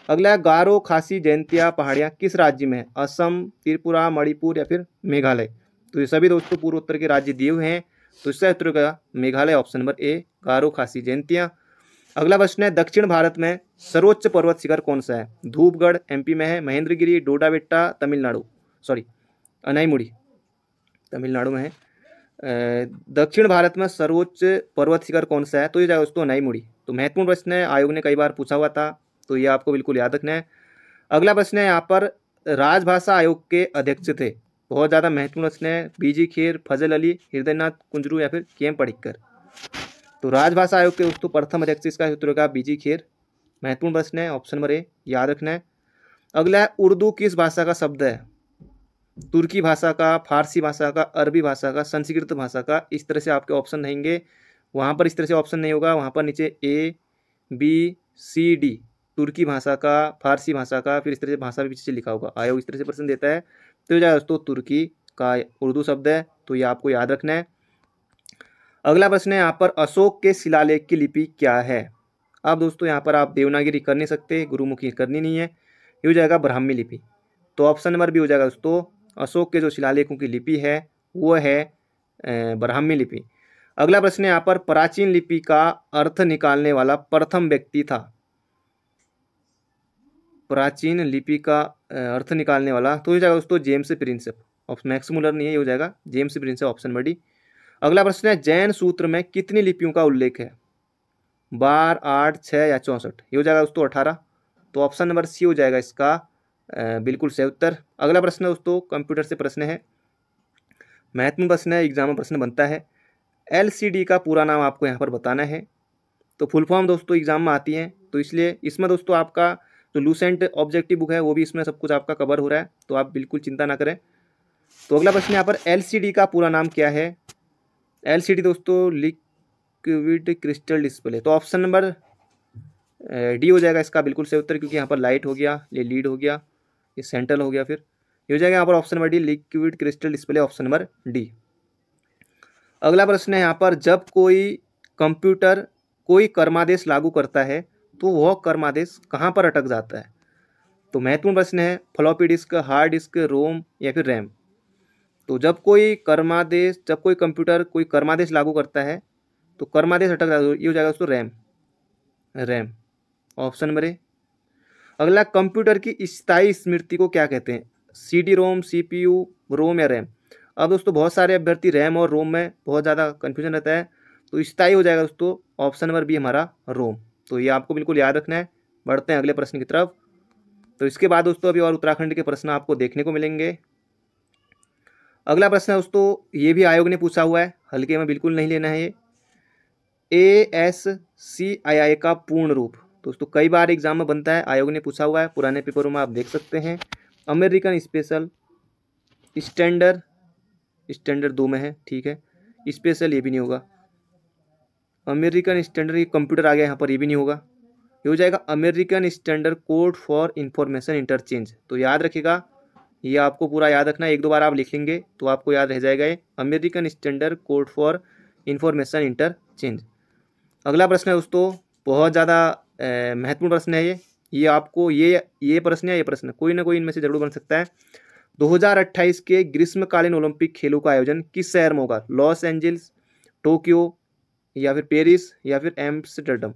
अगला गारो खासी जयंतिया पहाड़ियाँ किस राज्य में है असम त्रिपुरा मणिपुर या फिर मेघालय तो ये सभी दोस्तों पूर्वोत्तर के राज्य दिए हुए हैं तो इसका उत्तर का Meghalaya option number A Garo Khasi Jaintia अगला प्रश्न है दक्षिण भारत में सर्वोच्च पर्वत शिखर कौन सा है धूपगढ़ एमपी में है महेंद्रगिरी डोडाबेट्टा तमिलनाडु सॉरी अनाईमुड़ी तमिलनाडु में है दक्षिण भारत में सर्वोच्च पर्वत शिखर कौन सा है तो ये जाए दोस्तों अनाईमुड़ी तो महत्वपूर्ण प्रश्न है आयोग ने कई बार पूछा हुआ था तो ये आपको बिल्कुल याद रखना है अगला प्रश्न है यहाँ पर राजभाषा आयोग के अध्यक्ष थे बहुत ज़्यादा महत्वपूर्ण प्रश्न है बीजी खेर फजल अली हृदयनाथ कुंजरू या फिर के एम पढ़िक्कर तो राजभाषा आयोग के दोस्तों प्रथम अध्यक्ष इसका उत्तर होगा बीजी खेर महत्वपूर्ण प्रश्न है ऑप्शन नंबर ए याद रखना है अगला है उर्दू किस भाषा का शब्द है तुर्की भाषा का फारसी भाषा का अरबी भाषा का संस्कृत भाषा का इस तरह से आपके ऑप्शन रहेंगे वहाँ पर इस तरह से ऑप्शन नहीं होगा वहाँ पर नीचे ए बी सी डी तुर्की भाषा का फारसी भाषा का फिर इस तरह से भाषा भी पीछे लिखा होगा आयोग इस तरह से प्रश्न देता है तो जाए दोस्तों तुर्की का उर्दू शब्द है तो ये आपको याद रखना है अगला प्रश्न है यहाँ पर अशोक के शिलालेख की लिपि क्या है अब दोस्तों यहाँ पर आप देवनागिरी कर नहीं सकते गुरुमुखी करनी नहीं है ये हो जाएगा ब्राह्मी लिपि तो ऑप्शन नंबर भी हो जाएगा दोस्तों अशोक के जो शिलालेखों की लिपि है वो है ब्राह्मी लिपि अगला प्रश्न यहाँ पर प्राचीन लिपि का अर्थ निकालने वाला प्रथम व्यक्ति था प्राचीन लिपि का अर्थ निकालने वाला तो हो जाएगा दोस्तों जेम्स प्रिंसिप ऑप्शन मैक्समुलर नहीं है ये हो जाएगा James Prinsep option number D अगला प्रश्न है जैन सूत्र में कितनी लिपियों का उल्लेख है बार आठ छः या चौंसठ ये हो जाएगा दोस्तों अठारह तो ऑप्शन नंबर सी हो जाएगा इसका बिल्कुल सही उत्तर अगला प्रश्न है दोस्तों कंप्यूटर से प्रश्न है महत्वपूर्ण प्रश्न है एग्जाम में प्रश्न बनता है एल का पूरा नाम आपको यहाँ पर बताना है तो फुल फॉर्म दोस्तों एग्जाम में आती हैं तो इसलिए इसमें दोस्तों आपका तो लूसेंट ऑब्जेक्टिव बुक है वो भी इसमें सब कुछ आपका कवर हो रहा है तो आप बिल्कुल चिंता ना करें तो अगला प्रश्न यहाँ पर एल का पूरा नाम क्या है एल दोस्तों लिक्विड क्रिस्टल डिस्प्ले तो ऑप्शन नंबर डी हो जाएगा इसका बिल्कुल सही उत्तर क्योंकि यहाँ पर लाइट हो गया ये लीड हो गया ये सेंट्रल हो गया फिर ये हो जाएगा यहाँ पर option number D liquid crystal display option number D अगला प्रश्न है यहाँ पर जब कोई कंप्यूटर कोई कर्मादेश लागू करता है तो वह कर्मादेश कहाँ पर अटक जाता है तो महत्वपूर्ण प्रश्न है floppy disk hard disk ROM या फिर रैम तो जब कोई कर्मादेश जब कोई कंप्यूटर कोई कर्मादेश लागू करता है तो कर्मादेश अटक जाता ये हो जाएगा दोस्तों RAM RAM option number A अगला कंप्यूटर की स्थायी स्मृति को क्या कहते हैं C D ROM C P U ROM या रैम अब दोस्तों बहुत सारे अभ्यर्थी रैम और रोम में बहुत ज़्यादा कन्फ्यूजन रहता है तो स्थायी हो जाएगा दोस्तों ऑप्शन नंबर बी हमारा रोम तो ये आपको बिल्कुल याद रखना है बढ़ते हैं अगले प्रश्न की तरफ तो इसके बाद दोस्तों अभी और उत्तराखंड के प्रश्न आपको देखने को मिलेंगे अगला प्रश्न है दोस्तों ये भी आयोग ने पूछा हुआ है हल्के में बिल्कुल नहीं लेना है ये ए एस सी आई आई का पूर्ण रूप दोस्तों कई बार एग्जाम में बनता है आयोग ने पूछा हुआ है पुराने पेपरों में आप देख सकते हैं अमेरिकन स्पेशल स्टैंडर्ड स्टैंडर्ड दो में है ठीक है स्पेशल ये भी नहीं होगा अमेरिकन स्टैंडर्ड ये कंप्यूटर आ गया यहाँ पर ये भी नहीं होगा ये हो जाएगा American standard code for information interchange तो याद रखिएगा ये आपको पूरा याद रखना है एक दो बार आप लिख लेंगे तो आपको याद रह जाएगा ये American standard code for information interchange अगला प्रश्न है दोस्तों बहुत ज़्यादा महत्वपूर्ण प्रश्न है ये ये आपको ये ये प्रश्न है ये प्रश्न कोई ना कोई इनमें से जरूर बन सकता है 2028 के ग्रीष्मकालीन ओलंपिक खेलों का आयोजन किस शहर में होगा लॉस एंजल्स टोक्यो या फिर पेरिस या फिर एम्स्टरडम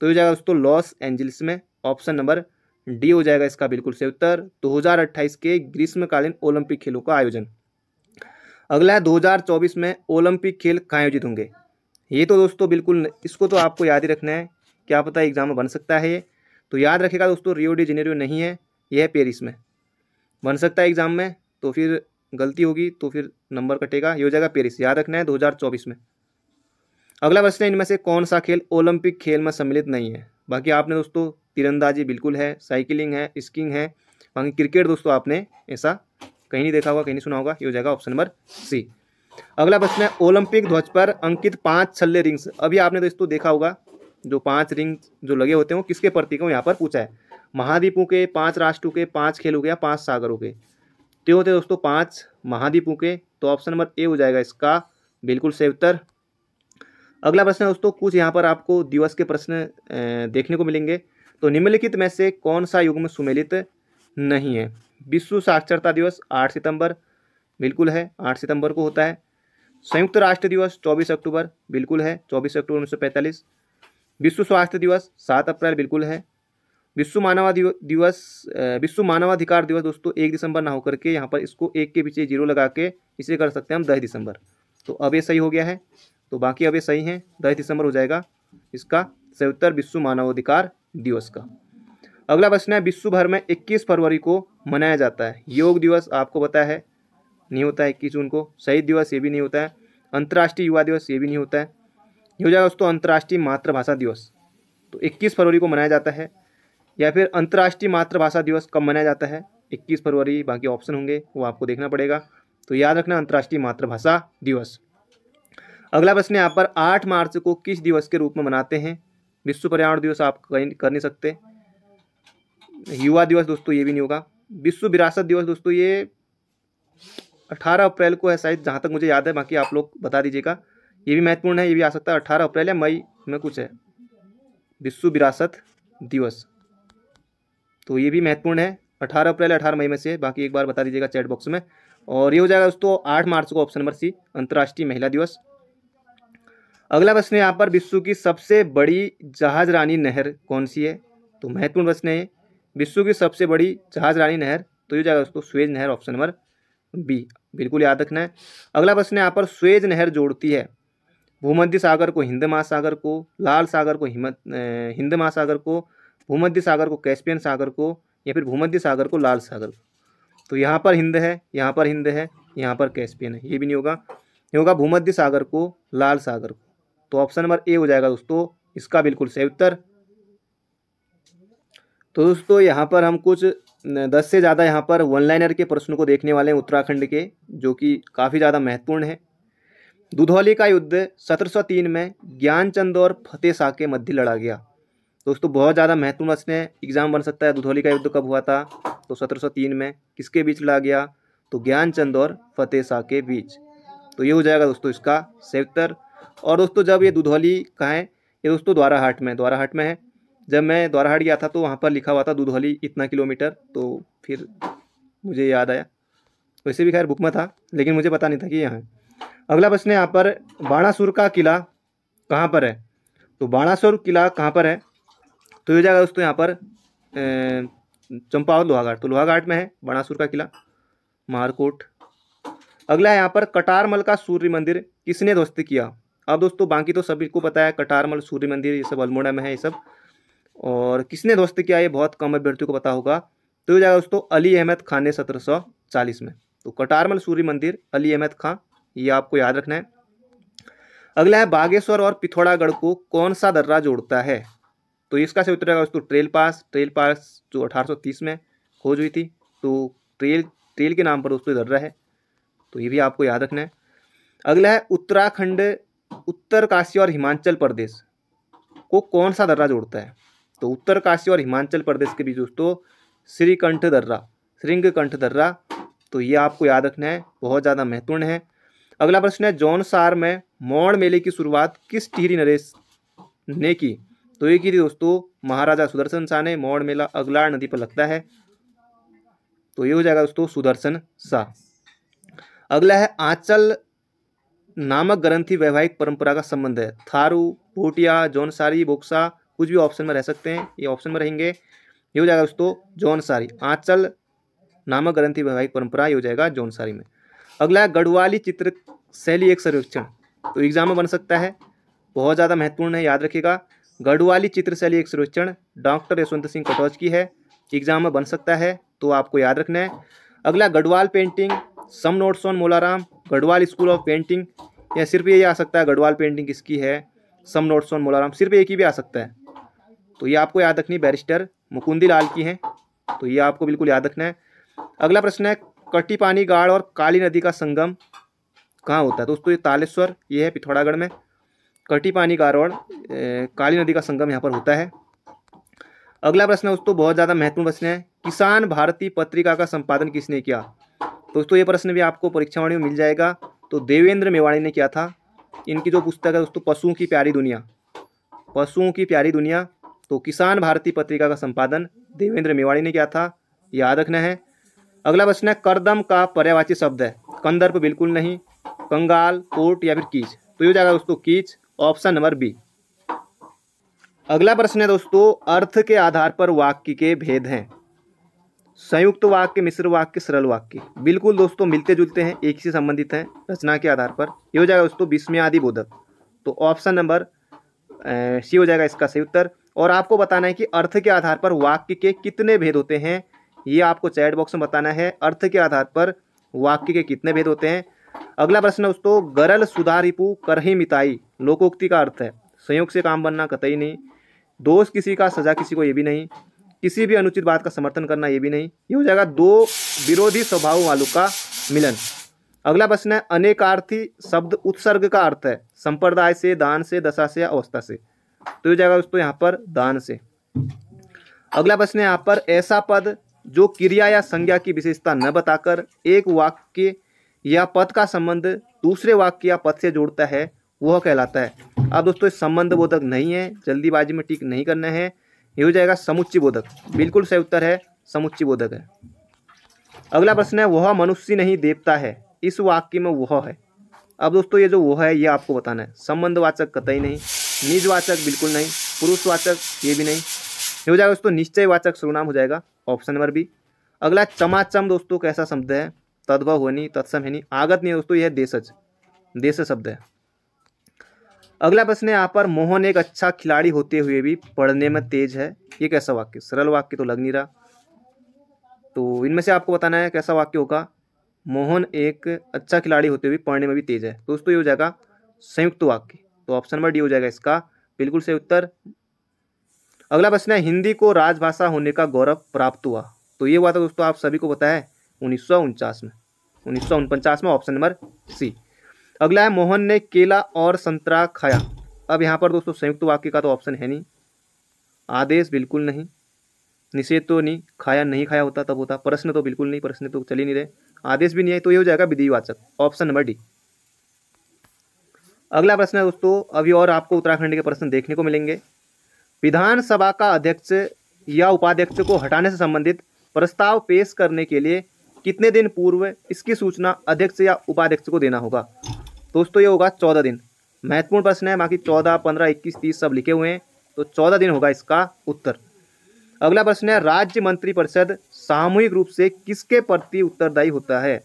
तो हो जाएगा दोस्तों लॉस एंजलिस में ऑप्शन नंबर डी हो जाएगा इसका बिल्कुल सही उत्तर दो के ग्रीष्मकालीन ओलंपिक खेलों का आयोजन अगला है 2024 में ओलंपिक खेल कहाँ आयोजित होंगे ये तो दोस्तों बिल्कुल इसको तो आपको याद ही रखना है क्या पता एग्जाम में बन सकता है ये तो याद रखेगा दोस्तों रियो डी जेनेरियो नहीं है ये है पेरिस में बन सकता है एग्जाम में तो फिर गलती होगी तो फिर नंबर कटेगा ये हो जाएगा पेरिस याद रखना है चौबीस में अगला प्रश्न है इनमें से कौन सा खेल ओलंपिक खेल में सम्मिलित नहीं है बाकी आपने दोस्तों तीरंदाजी बिल्कुल है साइकिलिंग है स्किंग है बाकी क्रिकेट दोस्तों आपने ऐसा कहीं नहीं देखा होगा कहीं नहीं सुना होगा ये हो जाएगा ऑप्शन नंबर सी अगला प्रश्न है ओलंपिक ध्वज पर अंकित पांच छल्ले रिंग्स अभी आपने दोस्तों देखा होगा जो पांच रिंग जो लगे होते हैं वो किसके प्रतीकों यहाँ पर पूछा है महाद्वीपों के पांच राष्ट्रों के पांच खेल हो या पांच सागरों के तो होते दोस्तों पांच महाद्वीपों के तो ऑप्शन नंबर ए हो जाएगा इसका बिल्कुल सही उत्तर अगला प्रश्न दोस्तों कुछ यहाँ पर आपको दिवस के प्रश्न देखने को मिलेंगे तो निम्नलिखित में से कौन सा युग्म सुमेलित नहीं है विश्व साक्षरता दिवस आठ सितंबर बिल्कुल है आठ सितंबर को होता है संयुक्त राष्ट्र दिवस चौबीस अक्टूबर बिल्कुल है चौबीस अक्टूबर उन्नीस विश्व स्वास्थ्य दिवस सात अप्रैल बिल्कुल है विश्व मानव दिवस विश्व मानवाधिकार दिवस दोस्तों एक दिसंबर ना होकर के यहाँ पर इसको एक के पीछे जीरो लगा के इसे कर सकते हैं हम दस दिसंबर तो अब ये सही हो गया है तो बाकी अब सही हैं दस दिसंबर हो जाएगा इसका सेवत्तर विश्व मानवाधिकार दिवस का अगला प्रश्न है विश्व भर में 21 फरवरी को मनाया जाता है योग दिवस आपको पता है नहीं होता है इक्कीस जून को शहीद दिवस ये भी नहीं होता है अंतर्राष्ट्रीय युवा दिवस ये भी नहीं होता है ये हो जाएगा दोस्तों अंतर्राष्ट्रीय मातृभाषा दिवस तो 21 फरवरी को मनाया जाता है या फिर अंतर्राष्ट्रीय मातृभाषा दिवस कब मनाया जाता है 21 फरवरी बाकी ऑप्शन होंगे वो आपको देखना पड़ेगा तो याद रखना अंतर्राष्ट्रीय मातृभाषा दिवस अगला प्रश्न यहाँ पर आठ मार्च को किस दिवस के रूप में मनाते हैं विश्व पर्यावरण दिवस आप कर नहीं सकते युवा दिवस दोस्तों ये भी नहीं होगा विश्व विरासत दिवस दोस्तों ये अठारह अप्रैल को है शायद जहाँ तक मुझे याद है बाकी आप लोग बता दीजिएगा ये भी महत्वपूर्ण है ये भी आ सकता है अठारह अप्रैल या मई में कुछ है विश्व विरासत दिवस तो ये भी महत्वपूर्ण है अठारह अप्रैल अठारह मई में से बाकी एक बार बता दीजिएगा चैट बॉक्स में और ये हो जाएगा दोस्तों आठ मार्च को ऑप्शन नंबर सी अंतर्राष्ट्रीय महिला दिवस अगला प्रश्न यहाँ पर विश्व की सबसे बड़ी जहाज रानी नहर कौन सी है तो महत्वपूर्ण प्रश्न है विश्व की सबसे बड़ी जहाज रानी नहर तो ये जाएगा उसको स्वेज नहर ऑप्शन नंबर बी बिल्कुल याद रखना है अगला प्रश्न यहाँ पर स्वेज नहर जोड़ती है भूमध्य सागर को हिंद महासागर को लाल सागर को हिमत हिंद महासागर को भूमध्य सागर को कैस्पियन सागर को या फिर भूमध्य सागर को लाल सागर को तो यहाँ पर हिंद है यहाँ पर हिंद है यहाँ पर कैस्पियन है ये भी नहीं होगा ये होगा भूमध्य सागर को लाल सागर को तो ऑप्शन नंबर ए हो जाएगा दोस्तों इसका बिल्कुल सही उत्तर तो दोस्तों यहाँ पर हम कुछ दस से ज़्यादा यहाँ पर वन लाइनर के प्रश्नों को देखने वाले हैं उत्तराखंड के जो कि काफ़ी ज़्यादा महत्वपूर्ण है दुधौली का युद्ध 1703 में ज्ञानचंद और फतेह शाह के मध्य लड़ा गया दोस्तों बहुत ज़्यादा महत्वपूर्ण प्रश्न है एग्जाम बन सकता है दुधौली का युद्ध कब हुआ था तो 1703 में किसके बीच लड़ा गया तो ज्ञानचंद और फतेह शाह के बीच तो ये हो जाएगा दोस्तों इसका सेवतर और दोस्तों जब ये दुधौली कहाँ है ये दोस्तों द्वाराहाट में द्वाराहाट में है जब मैं द्वाराहाट गया था तो वहाँ पर लिखा हुआ था दुधौली इतना किलोमीटर तो फिर मुझे याद आया वैसे भी खैर बुक में था लेकिन मुझे पता नहीं था कि यहाँ अगला प्रश्न है यहाँ पर बाणासुर का किला कहाँ पर है तो बाणासुर किला कहाँ पर है तो ये जाएगा दोस्तों यहाँ पर चंपावत लोहाघाट तो लोहाघाट में है बाणासुर का किला मारकोट अगला है यहाँ पर कटारमल का सूर्य मंदिर किसने ध्वस्त किया अब हाँ दोस्तों बाकी तो सभी को पता है कटारमल सूर्य मंदिर ये सब अल्मोड़ा में है ये सब और किसने ध्वस्त किया ये बहुत कम अभ्यर्थियों को पता होगा तो ये जाएगा दोस्तों अली अहमद खान ने सत्रह में तो कटारमल सूर्य मंदिर अली अहमद खां ये आपको याद रखना है अगला है बागेश्वर और पिथौरागढ़ को कौन सा दर्रा जोड़ता है तो इसका से उतरेगा दोस्तों ट्रेल पास ट्रेल पास जो 1830 में खोज हुई थी तो ट्रेल ट्रेल के नाम पर दोस्तों दर्रा है तो ये भी आपको याद रखना है अगला है उत्तराखंड उत्तरकाशी और हिमाचल प्रदेश को कौन सा दर्रा जोड़ता है तो उत्तरकाशी और हिमाचल प्रदेश के बीच दोस्तों श्रीकंठ दर्रा श्रृंगकंठ दर्रा तो ये आपको याद रखना है बहुत ज़्यादा महत्वपूर्ण है अगला प्रश्न है जौन सार में मौड़ मेले की शुरुआत किस टिहरी नरेश ने की तो ये की थी दोस्तों महाराजा सुदर्शन शाह ने मौड़ मेला अगला नदी पर लगता है तो ये हो जाएगा दोस्तों सुदर्शन शाह अगला है आंचल नामक ग्रंथी वैवाहिक परंपरा का संबंध है थारू भूटिया जौनसारी बोक्सा कुछ भी ऑप्शन में रह सकते हैं ये ऑप्शन में रहेंगे ये हो जाएगा दोस्तों जौनसारी आंचल नामक ग्रंथी वैवाहिक परंपरा ये हो जाएगा जौनसारी में अगला गढ़वाली चित्र शैली एक सर्वेक्षण तो एग्जाम में बन सकता है बहुत ज़्यादा महत्वपूर्ण है याद रखिएगा गढ़वाली चित्रशैली एक सर्वेक्षण डॉक्टर यशवंत सिंह कटौज की है एग्जाम में बन सकता है तो आपको याद रखना है अगला Garhwal painting some on Molaram Garhwal school of painting या सिर्फ यही आ सकता है गढ़वाल पेंटिंग किसकी है सम नोट्स ऑन मोलाराम सिर्फ एक ही भी आ सकता है तो ये आपको याद रखनी बैरिस्टर मुकुंदी लाल की हैं तो ये आपको बिल्कुल याद रखना है अगला प्रश्न है कट्टी पानी गाढ़ और काली नदी का संगम कहाँ होता है दोस्तों ये तालेश्वर ये है पिथौरागढ़ में कटी पानी का काली नदी का संगम यहाँ पर होता है अगला प्रश्न दोस्तों बहुत ज़्यादा महत्वपूर्ण प्रश्न है किसान भारती पत्रिका का संपादन किसने किया दोस्तों ये प्रश्न भी आपको परीक्षावाणी में मिल जाएगा तो देवेंद्र मेवाड़ी ने क्या था इनकी जो पुस्तक है दोस्तों पशुओं की प्यारी दुनिया पशुओं की प्यारी दुनिया तो किसान भारती पत्रिका का संपादन देवेंद्र मेवाड़ी ने क्या था याद रखना है अगला प्रश्न है करदम का पर्यावाची शब्द है कंदर्प बिल्कुल नहीं कंगाल कोट या फिर कीच तो ये हो जाएगा दोस्तों कीच ऑप्शन नंबर बी अगला प्रश्न है दोस्तों अर्थ के आधार पर वाक्य के भेद हैं संयुक्त वाक्य मिश्र वाक्य सरल वाक्य बिल्कुल दोस्तों मिलते जुलते हैं एक से संबंधित हैं रचना के आधार पर ये हो जाएगा दोस्तों आदि बोधक तो ऑप्शन नंबर सी हो जाएगा इसका सही उत्तर और आपको बताना है कि अर्थ के आधार पर वाक्य के कितने भेद होते हैं ये आपको चैट बॉक्स में बताना है अर्थ के आधार पर वाक्य के कितने भेद होते हैं अगला प्रश्न है दोस्तों गरल सुधारिपु करही मिताई लोकोक्ति का अर्थ है संयोग से काम बनना कतई नहीं दोष किसी का सजा किसी को ये भी नहीं किसी भी अनुचित बात का समर्थन करना ये भी नहीं ये हो जाएगा दो विरोधी स्वभाव वालों का मिलन अगला प्रश्न है अनेकार्थी शब्द उत्सर्ग का अर्थ है संप्रदाय से दान से दशा से अवस्था से तो ये जाएगा दोस्तों यहाँ पर दान से अगला प्रश्न है यहाँ पर ऐसा पद जो क्रिया या संज्ञा की विशेषता न बताकर एक वाक्य या पद का संबंध दूसरे वाक्य या पद से जोड़ता है वह कहलाता है अब दोस्तों संबंध बोधक नहीं है जल्दीबाजी में टिक नहीं करना है ये हो जाएगा समुच्ची बोधक बिल्कुल सही उत्तर है समुच्ची बोधक है अगला प्रश्न है वह मनुष्य नहीं देवता है इस वाक्य में वह है अब दोस्तों ये जो वह है ये आपको बताना है संबंधवाचक कतई नहीं निजवाचक बिल्कुल नहीं पुरुषवाचक ये भी नहीं ये हो जाएगा दोस्तों निश्चयवाचक सर्वनाम हो जाएगा ऑप्शन नंबर बी अगला चमाचम दोस्तों कैसा शब्द है तद्भव होनी तत्सम हैनी आगत नहीं दोस्तों यह देशज देश शब्द है अगला प्रश्न है यहाँ पर मोहन एक अच्छा खिलाड़ी होते हुए भी पढ़ने में तेज है ये कैसा वाक्य सरल वाक्य तो लग नहीं रहा तो इनमें से आपको बताना है कैसा वाक्य होगा मोहन एक अच्छा खिलाड़ी होते हुए पढ़ने में भी तेज है दोस्तों ये हो जाएगा संयुक्त वाक्य तो ऑप्शन नंबर डी हो जाएगा इसका बिल्कुल सही उत्तर अगला प्रश्न है हिंदी को राजभाषा होने का गौरव प्राप्त हुआ तो ये हुआ था दोस्तों आप सभी को पता है उन्नीस में उन्नीस में ऑप्शन नंबर सी अगला है मोहन ने केला और संतरा खाया अब यहाँ पर दोस्तों संयुक्त वाक्य का तो ऑप्शन है नहीं आदेश बिल्कुल नहीं निषेध तो नहीं खाया नहीं खाया होता तब होता प्रश्न तो बिल्कुल नहीं प्रश्न तो चल ही नहीं रहे आदेश भी नहीं है तो ये हो जाएगा विधिवाचक ऑप्शन नंबर डी अगला प्रश्न है दोस्तों अभी और आपको उत्तराखंड के प्रश्न देखने को मिलेंगे विधानसभा का अध्यक्ष या उपाध्यक्ष को हटाने से संबंधित प्रस्ताव पेश करने के लिए कितने दिन पूर्व इसकी सूचना अध्यक्ष या उपाध्यक्ष को देना होगा दोस्तों ये होगा चौदह दिन महत्वपूर्ण प्रश्न है बाकी चौदह पंद्रह इक्कीस तीस सब लिखे हुए हैं तो चौदह दिन होगा इसका उत्तर अगला प्रश्न है राज्य मंत्री परिषद सामूहिक रूप से किसके प्रति उत्तरदायी होता है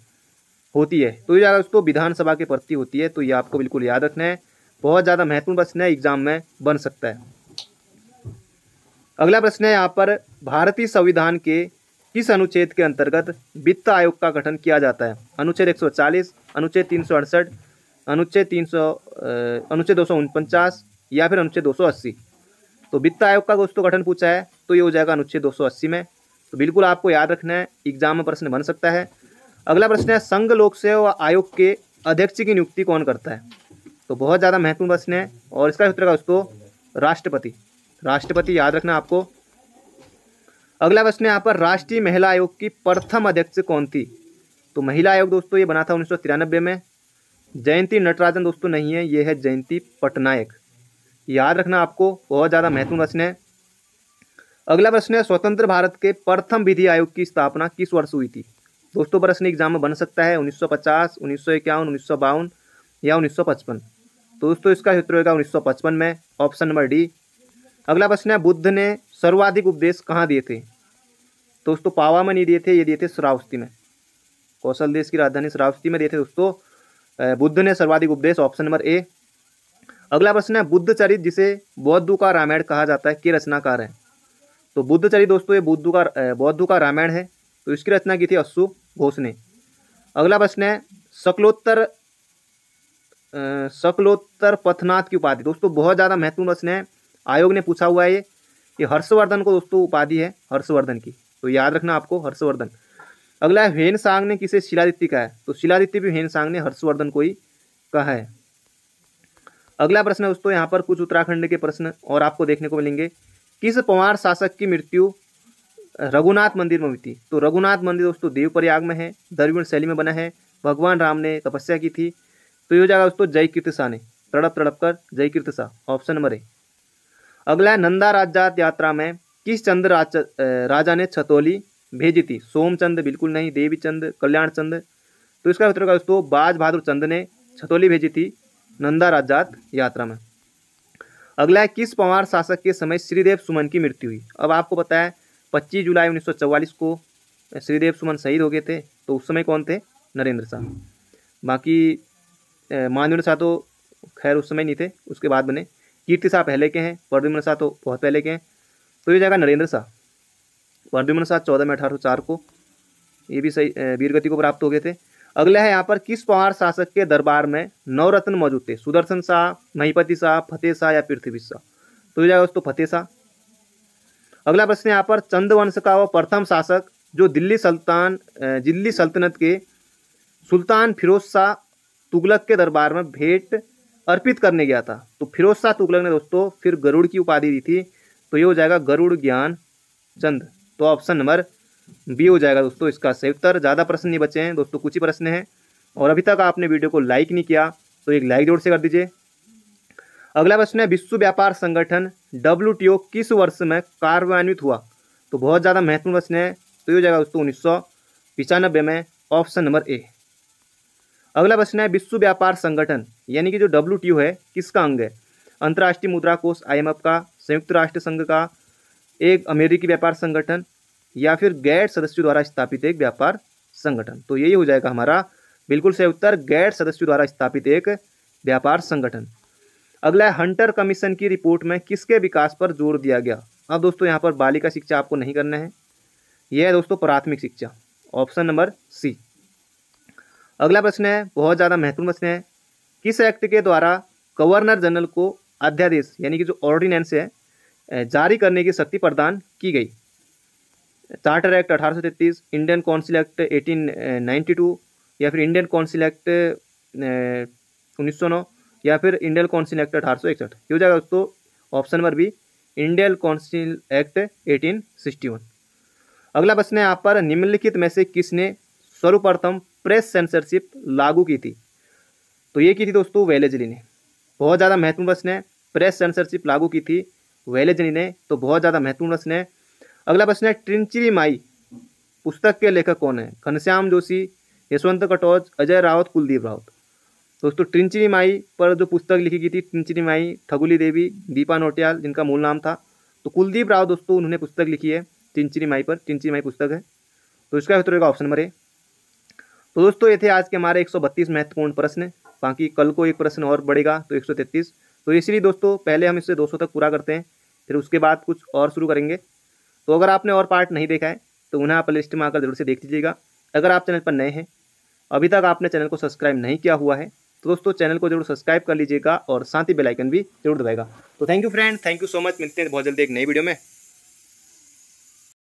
होती है तो ये दोस्तों विधानसभा के प्रति होती है तो ये आपको बिल्कुल याद रखना है बहुत ज़्यादा महत्वपूर्ण प्रश्न है एग्जाम में बन सकता है अगला प्रश्न है यहाँ पर भारतीय संविधान के किस अनुच्छेद के अंतर्गत वित्त आयोग का गठन किया जाता है अनुच्छेद 140, अनुच्छेद तीन अनुच्छेद तीन सौ अनुच्छेद दो सौ उनपचास या फिर अनुच्छेद दो सौ अस्सी तो वित्त आयोग का दोस्तों गठन पूछा है तो ये हो जाएगा अनुच्छेद दो सौ अस्सी में तो बिल्कुल आपको याद रखना है एग्जाम में प्रश्न बन सकता है अगला प्रश्न है संघ लोक सेवा आयोग के अध्यक्ष की नियुक्ति कौन करता है तो बहुत ज़्यादा महत्वपूर्ण प्रश्न है और इसका उत्तर का दोस्तों राष्ट्रपति राष्ट्रपति याद रखना आपको अगला प्रश्न यहाँ पर राष्ट्रीय महिला आयोग की प्रथम अध्यक्ष कौन थी तो महिला आयोग दोस्तों ये बना था उन्नीस में जयंती नटराजन दोस्तों नहीं है ये है जयंती पटनायक याद रखना आपको बहुत ज़्यादा महत्वपूर्ण प्रश्न है अगला प्रश्न है स्वतंत्र भारत के प्रथम विधि आयोग की स्थापना किस वर्ष हुई थी दोस्तों प्रश्न एग्जाम में बन सकता है 1950, उन्नीस सौ इक्यावन उन्नीस सौ बावन या 1955 तो दोस्तों इसका उत्तर होगा 1955 में ऑप्शन नंबर डी अगला प्रश्न है बुद्ध ने सर्वाधिक उपदेश कहाँ दिए थे दोस्तों पावा में नहीं दिए थे ये दिए थे श्रावस्ती में कौशल देश की राजधानी श्रावस्ती में दिए थे दोस्तों बुद्ध ने सर्वाधिक उपदेश ऑप्शन नंबर ए अगला प्रश्न है बुद्ध चरित जिसे बौद्ध का रामायण कहा जाता है के रचनाकार है तो बुद्ध चरित दोस्तों ये बुद्ध का बौद्ध का रामायण है तो इसकी रचना की थी अशु घोष ने अगला प्रश्न है सकलोत्तर सकलोत्तर पथनाथ की उपाधि दोस्तों बहुत ज़्यादा महत्वपूर्ण प्रश्न है आयोग ने पूछा हुआ है ये कि हर्षवर्धन को दोस्तों उपाधि है हर्षवर्धन की तो याद रखना आपको हर्षवर्धन अगला है हेन सांग ने किसे शिलादित्य कहा है तो शिलादित्य भी हेन सांग ने हर्षवर्धन को ही कहा है अगला प्रश्न है दोस्तों यहाँ पर कुछ उत्तराखंड के प्रश्न और आपको देखने को मिलेंगे किस पवार शासक की मृत्यु रघुनाथ मंदिर में हुई थी तो रघुनाथ मंदिर दोस्तों देवप्रयाग में है द्रविड़ शैली में बना है भगवान राम ने तपस्या की थी तो ये हो जाएगा दोस्तों जय कीर्त शाह ने तड़प तड़प कर Jai Kirt Shah option number A अगला नंदा राजजात यात्रा में किस चंद्र राजा ने छतोली भेजी थी सोमचंद बिल्कुल नहीं देवी चंद कल्याण चंद तो इसका उत्तर दोस्तों बाज बहादुर चंद ने छतोली भेजी थी नंदा राजात यात्रा में अगला है किस पंवार शासक के समय श्रीदेव सुमन की मृत्यु हुई अब आपको पता है पच्चीस जुलाई उन्नीस को श्रीदेव सुमन शहीद हो गए थे तो उस समय कौन थे नरेंद्र शाह बाकी मानवेंद्र शाह तो खैर उस समय नहीं थे उसके बाद बने कीर्ति शाह पहले के हैं परवीन शाह तो बहुत पहले के हैं तो ये जाएगा नरेंद्र शाह वर्धमान सात चौदह में अठारह को ये भी सही वीरगति को प्राप्त हो गए थे अगला है यहाँ पर किस पवार शासक के दरबार में नवरत्न मौजूद थे सुदर्शन शाह महीपति शाह फतेह शाह या पृथ्वी शाह तो जाएगा दोस्तों फतेह शाह अगला प्रश्न यहाँ पर वंश का वह प्रथम शासक जो दिल्ली सल्तान दिल्ली सल्तनत के सुल्तान फिरोज शाह तुगलक के दरबार में भेंट अर्पित करने गया था तो फिरोज शाह तुगलक ने दोस्तों फिर गरुड़ की उपाधि दी थी तो ये हो जाएगा गरुड़ ज्ञान चंद तो ऑप्शन नंबर बी हो जाएगा दोस्तों इसका सही उत्तर ज़्यादा प्रश्न नहीं बचे हैं दोस्तों कुछ ही प्रश्न हैं और अभी तक आपने वीडियो को लाइक नहीं किया तो एक लाइक जोर से कर दीजिए अगला प्रश्न है विश्व व्यापार संगठन डब्ल्यू किस वर्ष में कार्यान्वित हुआ तो बहुत ज़्यादा महत्वपूर्ण प्रश्न है तो ये हो जाएगा दोस्तों उन्नीस में ऑप्शन नंबर ए अगला प्रश्न है विश्व व्यापार संगठन यानी कि जो डब्ल्यू है किसका अंग है अंतर्राष्ट्रीय मुद्रा कोष आई का संयुक्त राष्ट्र संघ का एक अमेरिकी व्यापार संगठन या फिर गैर सदस्यों द्वारा स्थापित एक व्यापार संगठन तो यही हो जाएगा हमारा बिल्कुल सही उत्तर गैर सदस्यों द्वारा स्थापित एक व्यापार संगठन अगला हंटर कमीशन की रिपोर्ट में किसके विकास पर जोर दिया गया अब दोस्तों यहाँ पर बालिका शिक्षा आपको नहीं करना है यह है दोस्तों प्राथमिक शिक्षा ऑप्शन नंबर सी अगला प्रश्न है बहुत ज़्यादा महत्वपूर्ण प्रश्न है किस एक्ट के द्वारा गवर्नर जनरल को अध्यादेश यानी कि जो ऑर्डिनेंस है जारी करने की शक्ति प्रदान की गई चार्टर एक्ट अठारह इंडियन काउंसिल एक्ट 1892 या फिर इंडियन काउंसिल एक्ट उन्नीस या फिर इंडियन काउंसिल एक्ट अठारह ये हो जाएगा दोस्तों option number B Indian council act 1861 अगला प्रश्न है यहाँ पर निम्नलिखित में से किसने सर्वप्रथम प्रेस सेंसरशिप लागू की थी तो ये की थी दोस्तों वेलेजली ने बहुत ज़्यादा महत्वपूर्ण प्रश्न है प्रेस सेंसरशिप लागू की थी जनी ने तो बहुत ज़्यादा महत्वपूर्ण प्रश्न है अगला प्रश्न है ट्रिंचरी माई पुस्तक के लेखक कौन है घनश्याम जोशी यशवंत कटौज अजय रावत कुलदीप रावत दोस्तों ट्रिंचरी माई पर जो पुस्तक लिखी गई थी ट्रिंचरी माई ठगुली देवी दीपा नोटियाल जिनका मूल नाम था तो कुलदीप राव दोस्तों उन्होंने पुस्तक लिखी है ट्रिंचरी माई पर टिंचरी माई पुस्तक है तो इसका उत्तर होगा ऑप्शन नंबर ए तो दोस्तों ये थे आज के हमारे 132 महत्वपूर्ण प्रश्न बाकी कल को एक प्रश्न और बढ़ेगा तो 133 तो इसलिए दोस्तों पहले हम इससे 200 तक पूरा करते हैं फिर उसके बाद कुछ और शुरू करेंगे तो अगर आपने और पार्ट नहीं देखा है तो उन्हें आप लिस्ट में आकर जरूर से देख लीजिएगा अगर आप चैनल पर नए हैं अभी तक आपने चैनल को सब्सक्राइब नहीं किया हुआ है तो दोस्तों चैनल को जरूर सब्सक्राइब कर लीजिएगा और साथ ही बेलाइकन भी जरूर दबाएगा तो thank you friend thank you so much मिलते हैं बहुत जल्दी एक नई वीडियो में